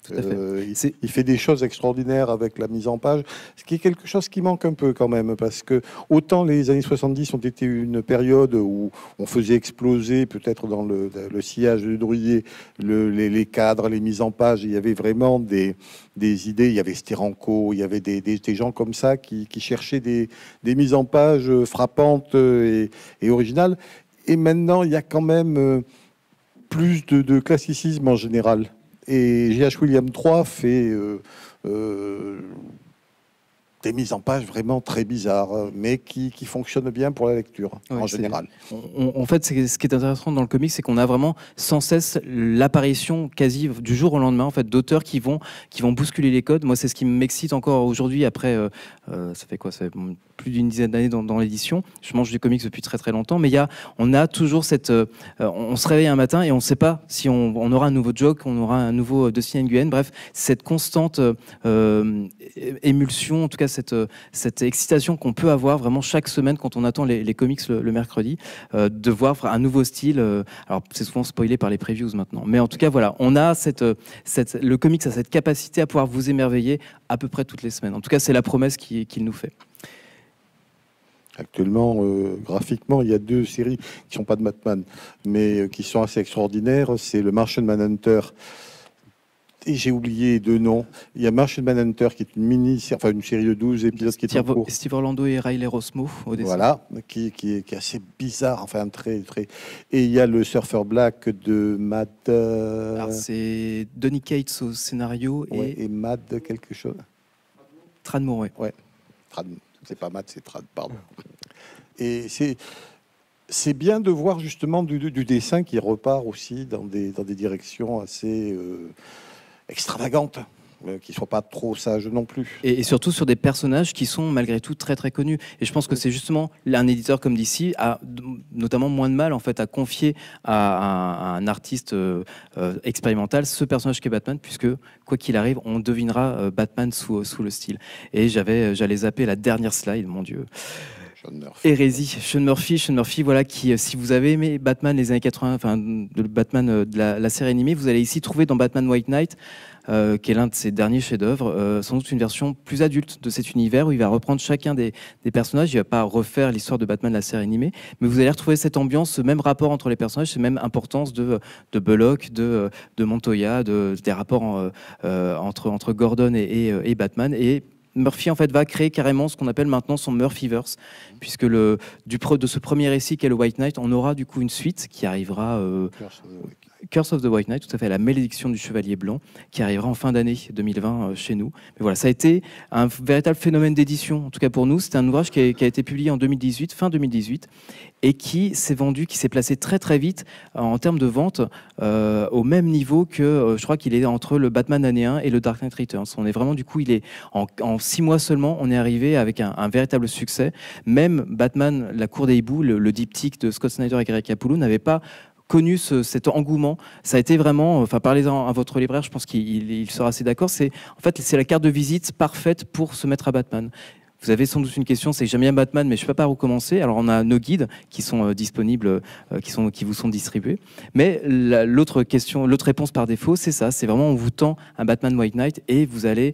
Euh, il, fait des choses extraordinaires avec la mise en page, ce qui est quelque chose qui manque un peu quand même, parce que autant les années 70 ont été une période où on faisait exploser, peut-être dans le, sillage de Drouillet, les, cadres, les mises en page, il y avait vraiment des, idées, il y avait Steranko, il y avait des, gens comme ça qui, cherchaient des, mises en page frappantes et, originales. Et maintenant, il y a quand même euh, plus de classicisme en général et Jacques William 3 fait euh, euh des mises en page vraiment très bizarres, euh, mais qui, qui fonctionnent bien pour la lecture en général. en fait, ce qui est intéressant dans le comic, c'est qu'on a vraiment sans cesse l'apparition quasi du jour au lendemain en fait d'auteurs qui vont qui vont bousculer les codes. Moi, c'est ce qui m'excite encore aujourd'hui. Après, euh, euh, ça fait quoi Ça fait plus d'une dizaine d'années dans, l'édition. Je mange du comics depuis très très longtemps, mais il y a, on a toujours cette, on se réveille un matin et on ne sait pas si on, aura un nouveau joke, on aura un nouveau dossier Nguyen. Bref, cette constante émulsion, en tout cas euh, cette, excitation qu'on peut avoir vraiment chaque semaine quand on attend les, comics le, mercredi, euh, de voir un nouveau style. Euh, alors, c'est souvent spoilé par les previews maintenant. Mais en tout cas, voilà, on a cette, le comics a cette capacité à pouvoir vous émerveiller à peu près toutes les semaines. En tout cas, c'est la promesse qu'il nous fait. Actuellement, graphiquement, il y a deux séries qui ne sont pas de Batman, mais qui sont assez extraordinaires. C'est le Martian Manhunter et j'ai oublié deux noms. Il y a Martian Manhunter, qui est une mini, enfin une série de 12 épisodes qui est en Steve Orlando et Riley Rosmo au dessin. Voilà, qui, est, assez bizarre, enfin très, très. Et il y a le Surfer Black de Matt. Euh, c'est Donny Cates au scénario et. Matt quelque chose. Tranmore, oui. Ouais, C'est pas Matt, c'est Trad, pardon. Et c'est c'est bien de voir justement du, dessin qui repart aussi dans des, dans des directions assez euh, extravagantes euh, qui soient pas trop sages non plus. Et, surtout sur des personnages qui sont malgré tout très très connus. Et je pense que c'est justement un éditeur comme d'ici a notamment moins de mal en fait à confier à, un artiste euh, euh, expérimental ce personnage qu'est Batman, puisque quoi qu'il arrive, on devinera Batman sous, sous le style. Et j'avais j'allais zapper la dernière slide, mon dieu. Sean Murphy. Hérésie, Sean Murphy, Murphy, voilà qui, euh, si vous avez aimé Batman les années 80, enfin le Batman euh, de la, série animée, vous allez ici trouver dans Batman White Knight, euh, qui est l'un de ses derniers chefs-d'œuvre, sans doute une version plus adulte de cet univers où il va reprendre chacun des, personnages. Il va pas refaire l'histoire de Batman de la série animée, mais vous allez retrouver cette ambiance, ce même rapport entre les personnages, cette même importance de, de Bullock, de, Montoya, des rapports entre, Gordon et, et Batman et Murphy en fait va créer carrément ce qu'on appelle maintenant son Murphyverse, puisque du de ce premier récit qu'est le White Knight, on aura du coup une suite qui arrivera euh, Curse of the White Knight, tout à fait, la malédiction du chevalier blanc, qui arrivera en fin d'année 2020 euh, chez nous. Mais voilà, ça a été un véritable phénomène d'édition, en tout cas pour nous. C'est un ouvrage qui a, été publié en 2018, fin 2018, et qui s'est vendu, qui s'est placé très très vite euh, en termes de vente euh, au même niveau que, je crois qu'il est entre le Batman année 1 et le Dark Knight Returns. On est vraiment, du coup, il est en, six mois seulement, on est arrivé avec un, véritable succès. Même Batman, La Cour des Hiboux, le, le diptyque de Scott Snyder et Greg Capullo n'avait pas connu cet engouement. Ça a été vraiment, enfin parlez-en à votre libraire, je pense qu'il sera assez d'accord. C'est en fait c'est la carte de visite parfaite pour se mettre à Batman. Vous avez sans doute une question, c'est que j'aime bien Batman, mais je ne sais pas par où commencer. Alors on a nos guides qui sont euh, disponibles, euh, qui, sont, qui vous sont distribués. Mais l'autre question, l'autre réponse par défaut, c'est ça. C'est vraiment on vous tend un Batman White Knight et vous allez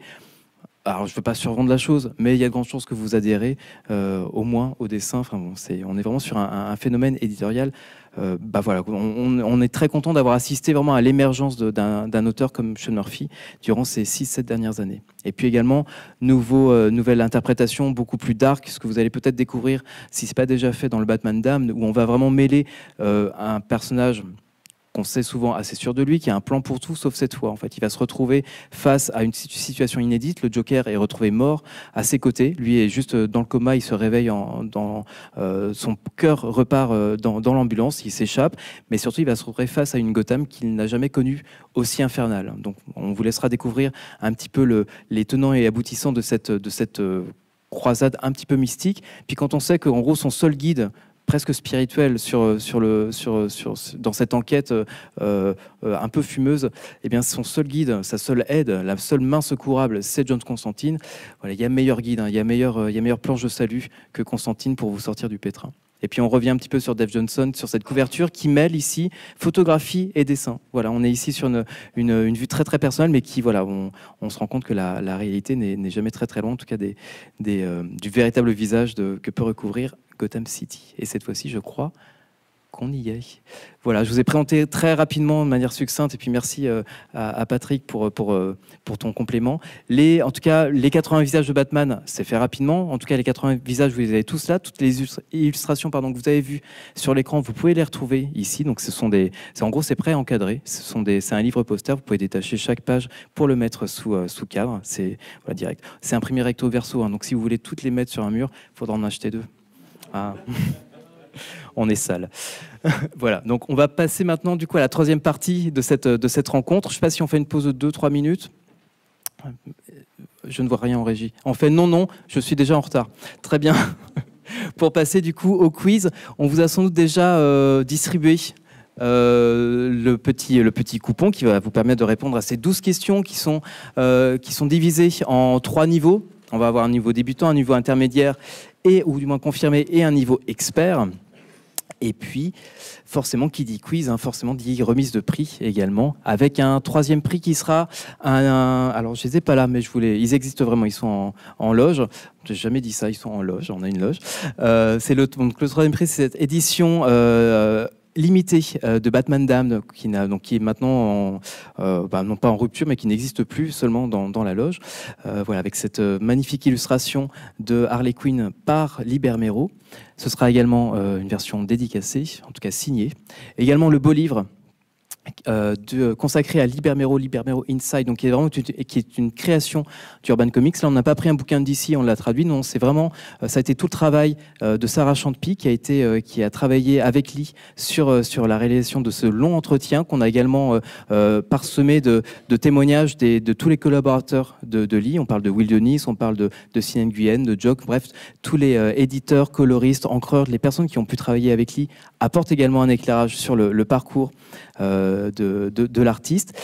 alors, je ne veux pas survendre la chose, mais il y a de grandes chances que vous adhérez euh, au moins au dessin. Enfin, on est vraiment sur un phénomène éditorial euh, bah voilà, on, est très content d'avoir assisté vraiment à l'émergence d'un auteur comme Sean Murphy durant ces 6-7 dernières années. Et puis également, nouveau, euh, nouvelle interprétation beaucoup plus dark, ce que vous allez peut-être découvrir si ce n'est pas déjà fait dans le Batman Dame, où on va vraiment mêler euh, un personnage on sait souvent assez sûr de lui, qui a un plan pour tout, sauf cette fois. En fait, il va se retrouver face à une situation inédite. Le Joker est retrouvé mort à ses côtés. Lui est juste euh, dans le coma. Il se réveille dans euh, son cœur repart euh, dans, l'ambulance. Il s'échappe, mais surtout il va se retrouver face à une Gotham qu'il n'a jamais connue aussi infernale. Donc, on vous laissera découvrir un petit peu le, les tenants et aboutissants de cette de cette croisade un petit peu mystique. Puis quand on sait qu'en gros son seul guide presque spirituel sur, euh, sur le, sur, euh, sur, dans cette enquête euh, un peu fumeuse, eh bien, son seul guide, sa seule aide, la seule main secourable, c'est John Constantine. Voilà, il y a meilleur guide, hein, il, y a meilleur, il y a meilleure planche de salut que Constantine pour vous sortir du pétrin. Et puis on revient un petit peu sur Dave Johnson, sur cette couverture qui mêle ici photographie et dessin. Voilà, on est ici sur une, vue très très personnelle, mais qui, voilà, on, se rend compte que la, réalité n'est jamais très très loin, en tout cas des, du véritable visage que peut recouvrir Gotham City. Et cette fois-ci, je crois qu'on y est. Voilà, je vous ai présenté très rapidement, de manière succincte, et puis merci euh, à, Patrick pour, pour, euh, pour ton complément. Les, en tout cas, les 80 visages de Batman, c'est fait rapidement. En tout cas, les 80 visages, vous les avez tous là. Toutes les illustrations pardon, que vous avez vues sur l'écran, vous pouvez les retrouver ici. Donc, ce sont des, en gros, c'est prêt à encadrer. Ce sont c'est un livre poster. Vous pouvez détacher chaque page pour le mettre sous, euh, sous cadre. C'est voilà, direct. C'est imprimé recto verso. Hein. donc, si vous voulez toutes les mettre sur un mur, il faudra en acheter deux. Ah. on est sale. voilà, donc on va passer maintenant du coup à la troisième partie de cette, de cette rencontre. Je ne sais pas si on fait une pause de 2-3 minutes. Je ne vois rien en régie. En fait, non, non, je suis déjà en retard. Très bien. Pour passer du coup au quiz, on vous a sans doute déjà euh, distribué euh, le, petit, le petit coupon qui va vous permettre de répondre à ces 12 questions qui sont, euh, qui sont divisées en trois niveaux. On va avoir un niveau débutant, un niveau intermédiaire ou du moins confirmé et un niveau expert. Et puis, forcément, qui dit quiz, hein, forcément dit remise de prix également, avec un troisième prix qui sera un. alors, je ne les ai pas là, mais je voulais. Ils existent vraiment, ils sont en, en loge. J'ai jamais dit ça, ils sont en loge, on a une loge. Euh, c'est le, donc, le troisième prix, c'est cette édition. Euh, limité euh, de Batman Dam, qui, est maintenant, euh, bah, non pas en rupture, mais qui n'existe plus seulement dans, la loge. Euh, voilà, avec cette magnifique illustration de Harley Quinn par Libermero. Ce sera également une version dédicacée, en tout cas signée. Également le beau livre euh, de, euh, consacré à Libermero, Libermero Inside, donc qui est vraiment une, qui est une création d'Urban Comics. Là, on n'a pas pris un bouquin d'ici, on l'a traduit. Non, c'est vraiment, euh, ça a été tout le travail de Sarah Chantepie qui a été, qui a travaillé avec Lee sur sur la réalisation de ce long entretien qu'on a également parsemé de, témoignages de tous les collaborateurs de, Lee. On parle de Will Dennis, on parle de de Guyenne, de Jock, bref, tous les éditeurs, coloristes, encreurs, les personnes qui ont pu travailler avec Lee apporte également un éclairage sur le, parcours euh, de, de, l'artiste.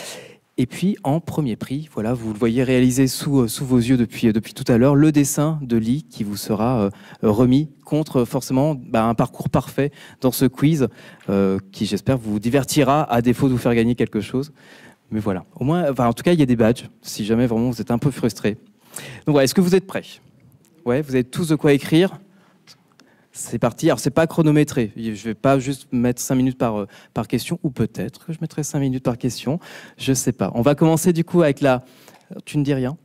Et puis en premier prix, voilà, vous le voyez réalisé sous, euh, sous vos yeux depuis, euh, depuis tout à l'heure, le dessin de Lee qui vous sera remis contre forcément bah, un parcours parfait dans ce quiz qui j'espère vous divertira à défaut de vous faire gagner quelque chose. Mais voilà, au moins, enfin, en tout cas il y a des badges si jamais vraiment vous êtes un peu frustré. Donc est-ce que vous êtes prêts Ouais, vous avez tous de quoi écrire c'est parti. Alors, n'est pas chronométré. Je vais pas juste mettre 5 minutes euh, par, question, ou peut-être que je mettrai 5 minutes par question. Je ne sais pas. On va commencer du coup avec la. Tu ne dis rien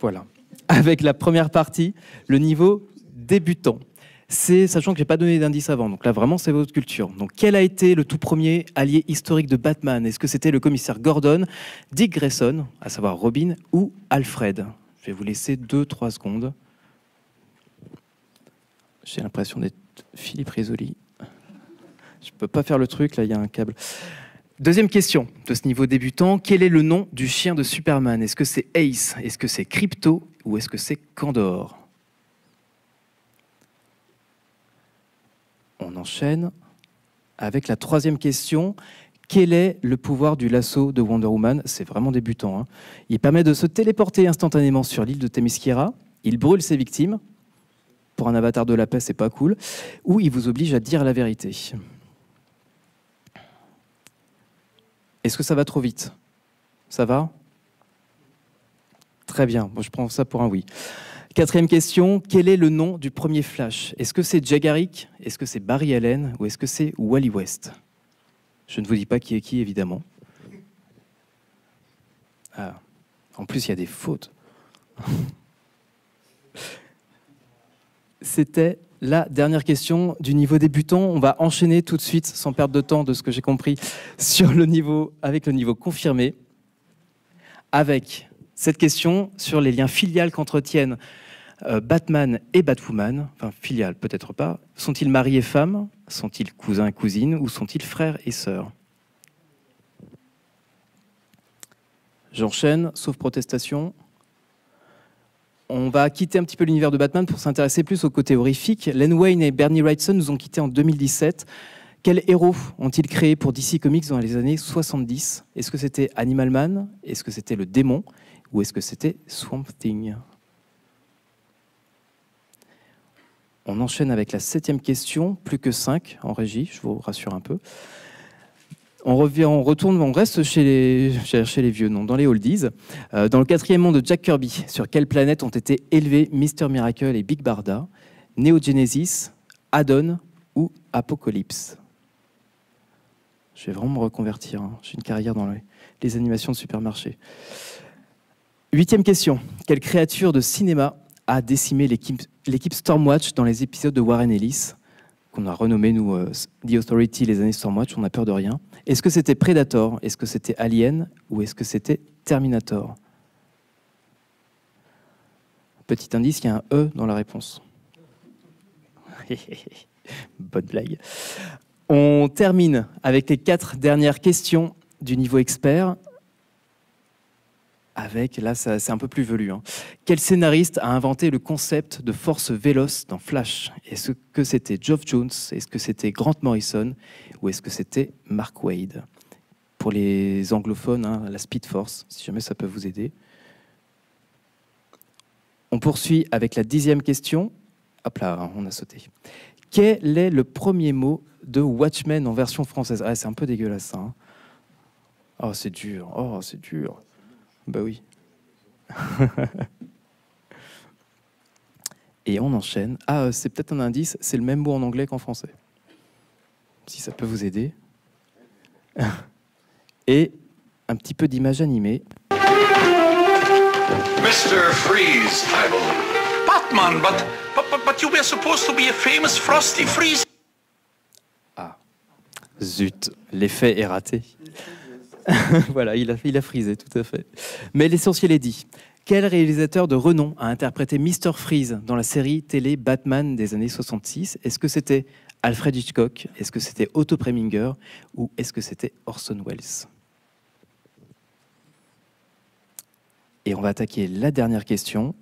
Voilà. Avec la première partie, le niveau débutant. C'est, sachant que j'ai pas donné d'indice avant, donc là vraiment c'est votre culture. Donc quel a été le tout premier allié historique de Batman Est-ce que c'était le commissaire Gordon, Dick Grayson, à savoir Robin, ou Alfred Je vais vous laisser deux, trois secondes. J'ai l'impression d'être Philippe Risoli. Je peux pas faire le truc, là, il y a un câble. Deuxième question de ce niveau débutant. Quel est le nom du chien de Superman Est-ce que c'est Ace Est-ce que c'est Crypto Ou est-ce que c'est Candor On enchaîne avec la troisième question. Quel est le pouvoir du lasso de Wonder Woman C'est vraiment débutant. Hein. Il permet de se téléporter instantanément sur l'île de Themyscira. Il brûle ses victimes pour un avatar de la paix, c'est pas cool, ou il vous oblige à dire la vérité. Est-ce que ça va trop vite Ça va Très bien, je prends ça pour un oui. Quatrième question, quel est le nom du premier Flash Est-ce que c'est Jagaric Est-ce que c'est Barry Allen Ou est-ce que c'est Wally West Je ne vous dis pas qui est qui, évidemment. Ah. En plus, il y a des fautes. C'était la dernière question du niveau débutant. On va enchaîner tout de suite, sans perdre de temps, de ce que j'ai compris, sur le niveau, avec le niveau confirmé, avec cette question sur les liens filiales qu'entretiennent euh, Batman et Batwoman. Enfin, filiales, peut-être pas. Sont-ils mari et femme Sont-ils cousins et cousines Ou sont-ils frères et sœurs J'enchaîne, sauf protestation on va quitter un petit peu l'univers de Batman pour s'intéresser plus au côté horrifique. Len Wayne et Bernie Wrightson nous ont quittés en 2017. Quels héros ont-ils créé pour DC Comics dans les années 70 Est-ce que c'était Animal Man Est-ce que c'était le démon Ou est-ce que c'était Swamp Thing On enchaîne avec la septième question, plus que cinq en régie, je vous rassure un peu on, revient, on retourne, on reste chez les, vieux, noms. dans les oldies. Euh, dans le quatrième monde de Jack Kirby, sur quelle planète ont été élevés Mr. Miracle et Big Barda Neo Genesis, Adon ou Apocalypse Je vais vraiment me reconvertir. Hein. J'ai une carrière dans les, les animations de supermarché. Huitième question. Quelle créature de cinéma a décimé l'équipe Stormwatch dans les épisodes de Warren Ellis qu'on a renommé, nous, euh, The Authority, les années sans match, on a peur de rien. Est-ce que c'était Predator Est-ce que c'était Alien Ou est-ce que c'était Terminator Petit indice, il y a un E dans la réponse. Bonne blague. On termine avec les quatre dernières questions du niveau expert avec, là c'est un peu plus velu, hein. quel scénariste a inventé le concept de force véloce dans Flash Est-ce que c'était Geoff Jones Est-ce que c'était Grant Morrison Ou est-ce que c'était Mark Wade Pour les anglophones, hein, la Speed Force, si jamais ça peut vous aider. On poursuit avec la dixième question. Hop là, on a sauté. Quel est le premier mot de Watchmen en version française Ah, c'est un peu dégueulasse, hein. Oh, c'est dur. Oh, c'est dur. Bah oui. Et on enchaîne. Ah, euh, c'est peut-être un indice, c'est le même mot en anglais qu'en français. Si ça peut vous aider. Et un petit peu d'image animée. Mr. Freeze, I Batman, but you to be a famous Frosty Freeze. Ah, zut, l'effet est raté. voilà, il a, il frisé, tout à fait. Mais l'essentiel est dit. Quel réalisateur de renom a interprété Mr. Freeze dans la série télé Batman des années 66 Est-ce que c'était Alfred Hitchcock Est-ce que c'était Otto Preminger Ou est-ce que c'était Orson Welles Et on va attaquer la dernière question,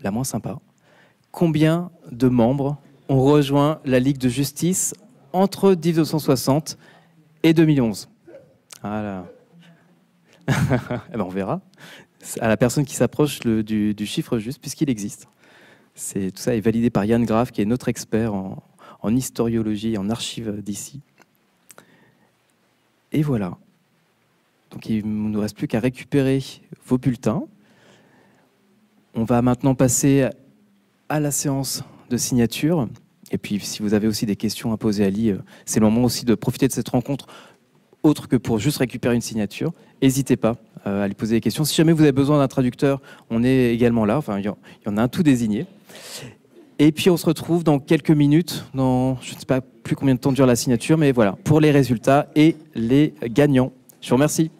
la moins sympa. Combien de membres ont rejoint la Ligue de justice entre 1960 et 2011 voilà. Eh ben, on verra. À la personne qui s'approche du, chiffre juste, puisqu'il existe. tout ça est validé par Yann Graff, qui est notre expert en, historiologie et en archives d'ici. Et voilà. Donc il ne nous reste plus qu'à récupérer vos bulletins. On va maintenant passer à la séance de signature. Et puis, si vous avez aussi des questions à poser à Ali, euh, c'est le moment aussi de profiter de cette rencontre autre que pour juste récupérer une signature, n'hésitez pas euh, à lui poser des questions. Si jamais vous avez besoin d'un traducteur, on est également là. Enfin, il y en a un tout désigné. Et puis on se retrouve dans quelques minutes, dans je ne sais pas plus combien de temps dure la signature, mais voilà, pour les résultats et les gagnants. Je vous remercie.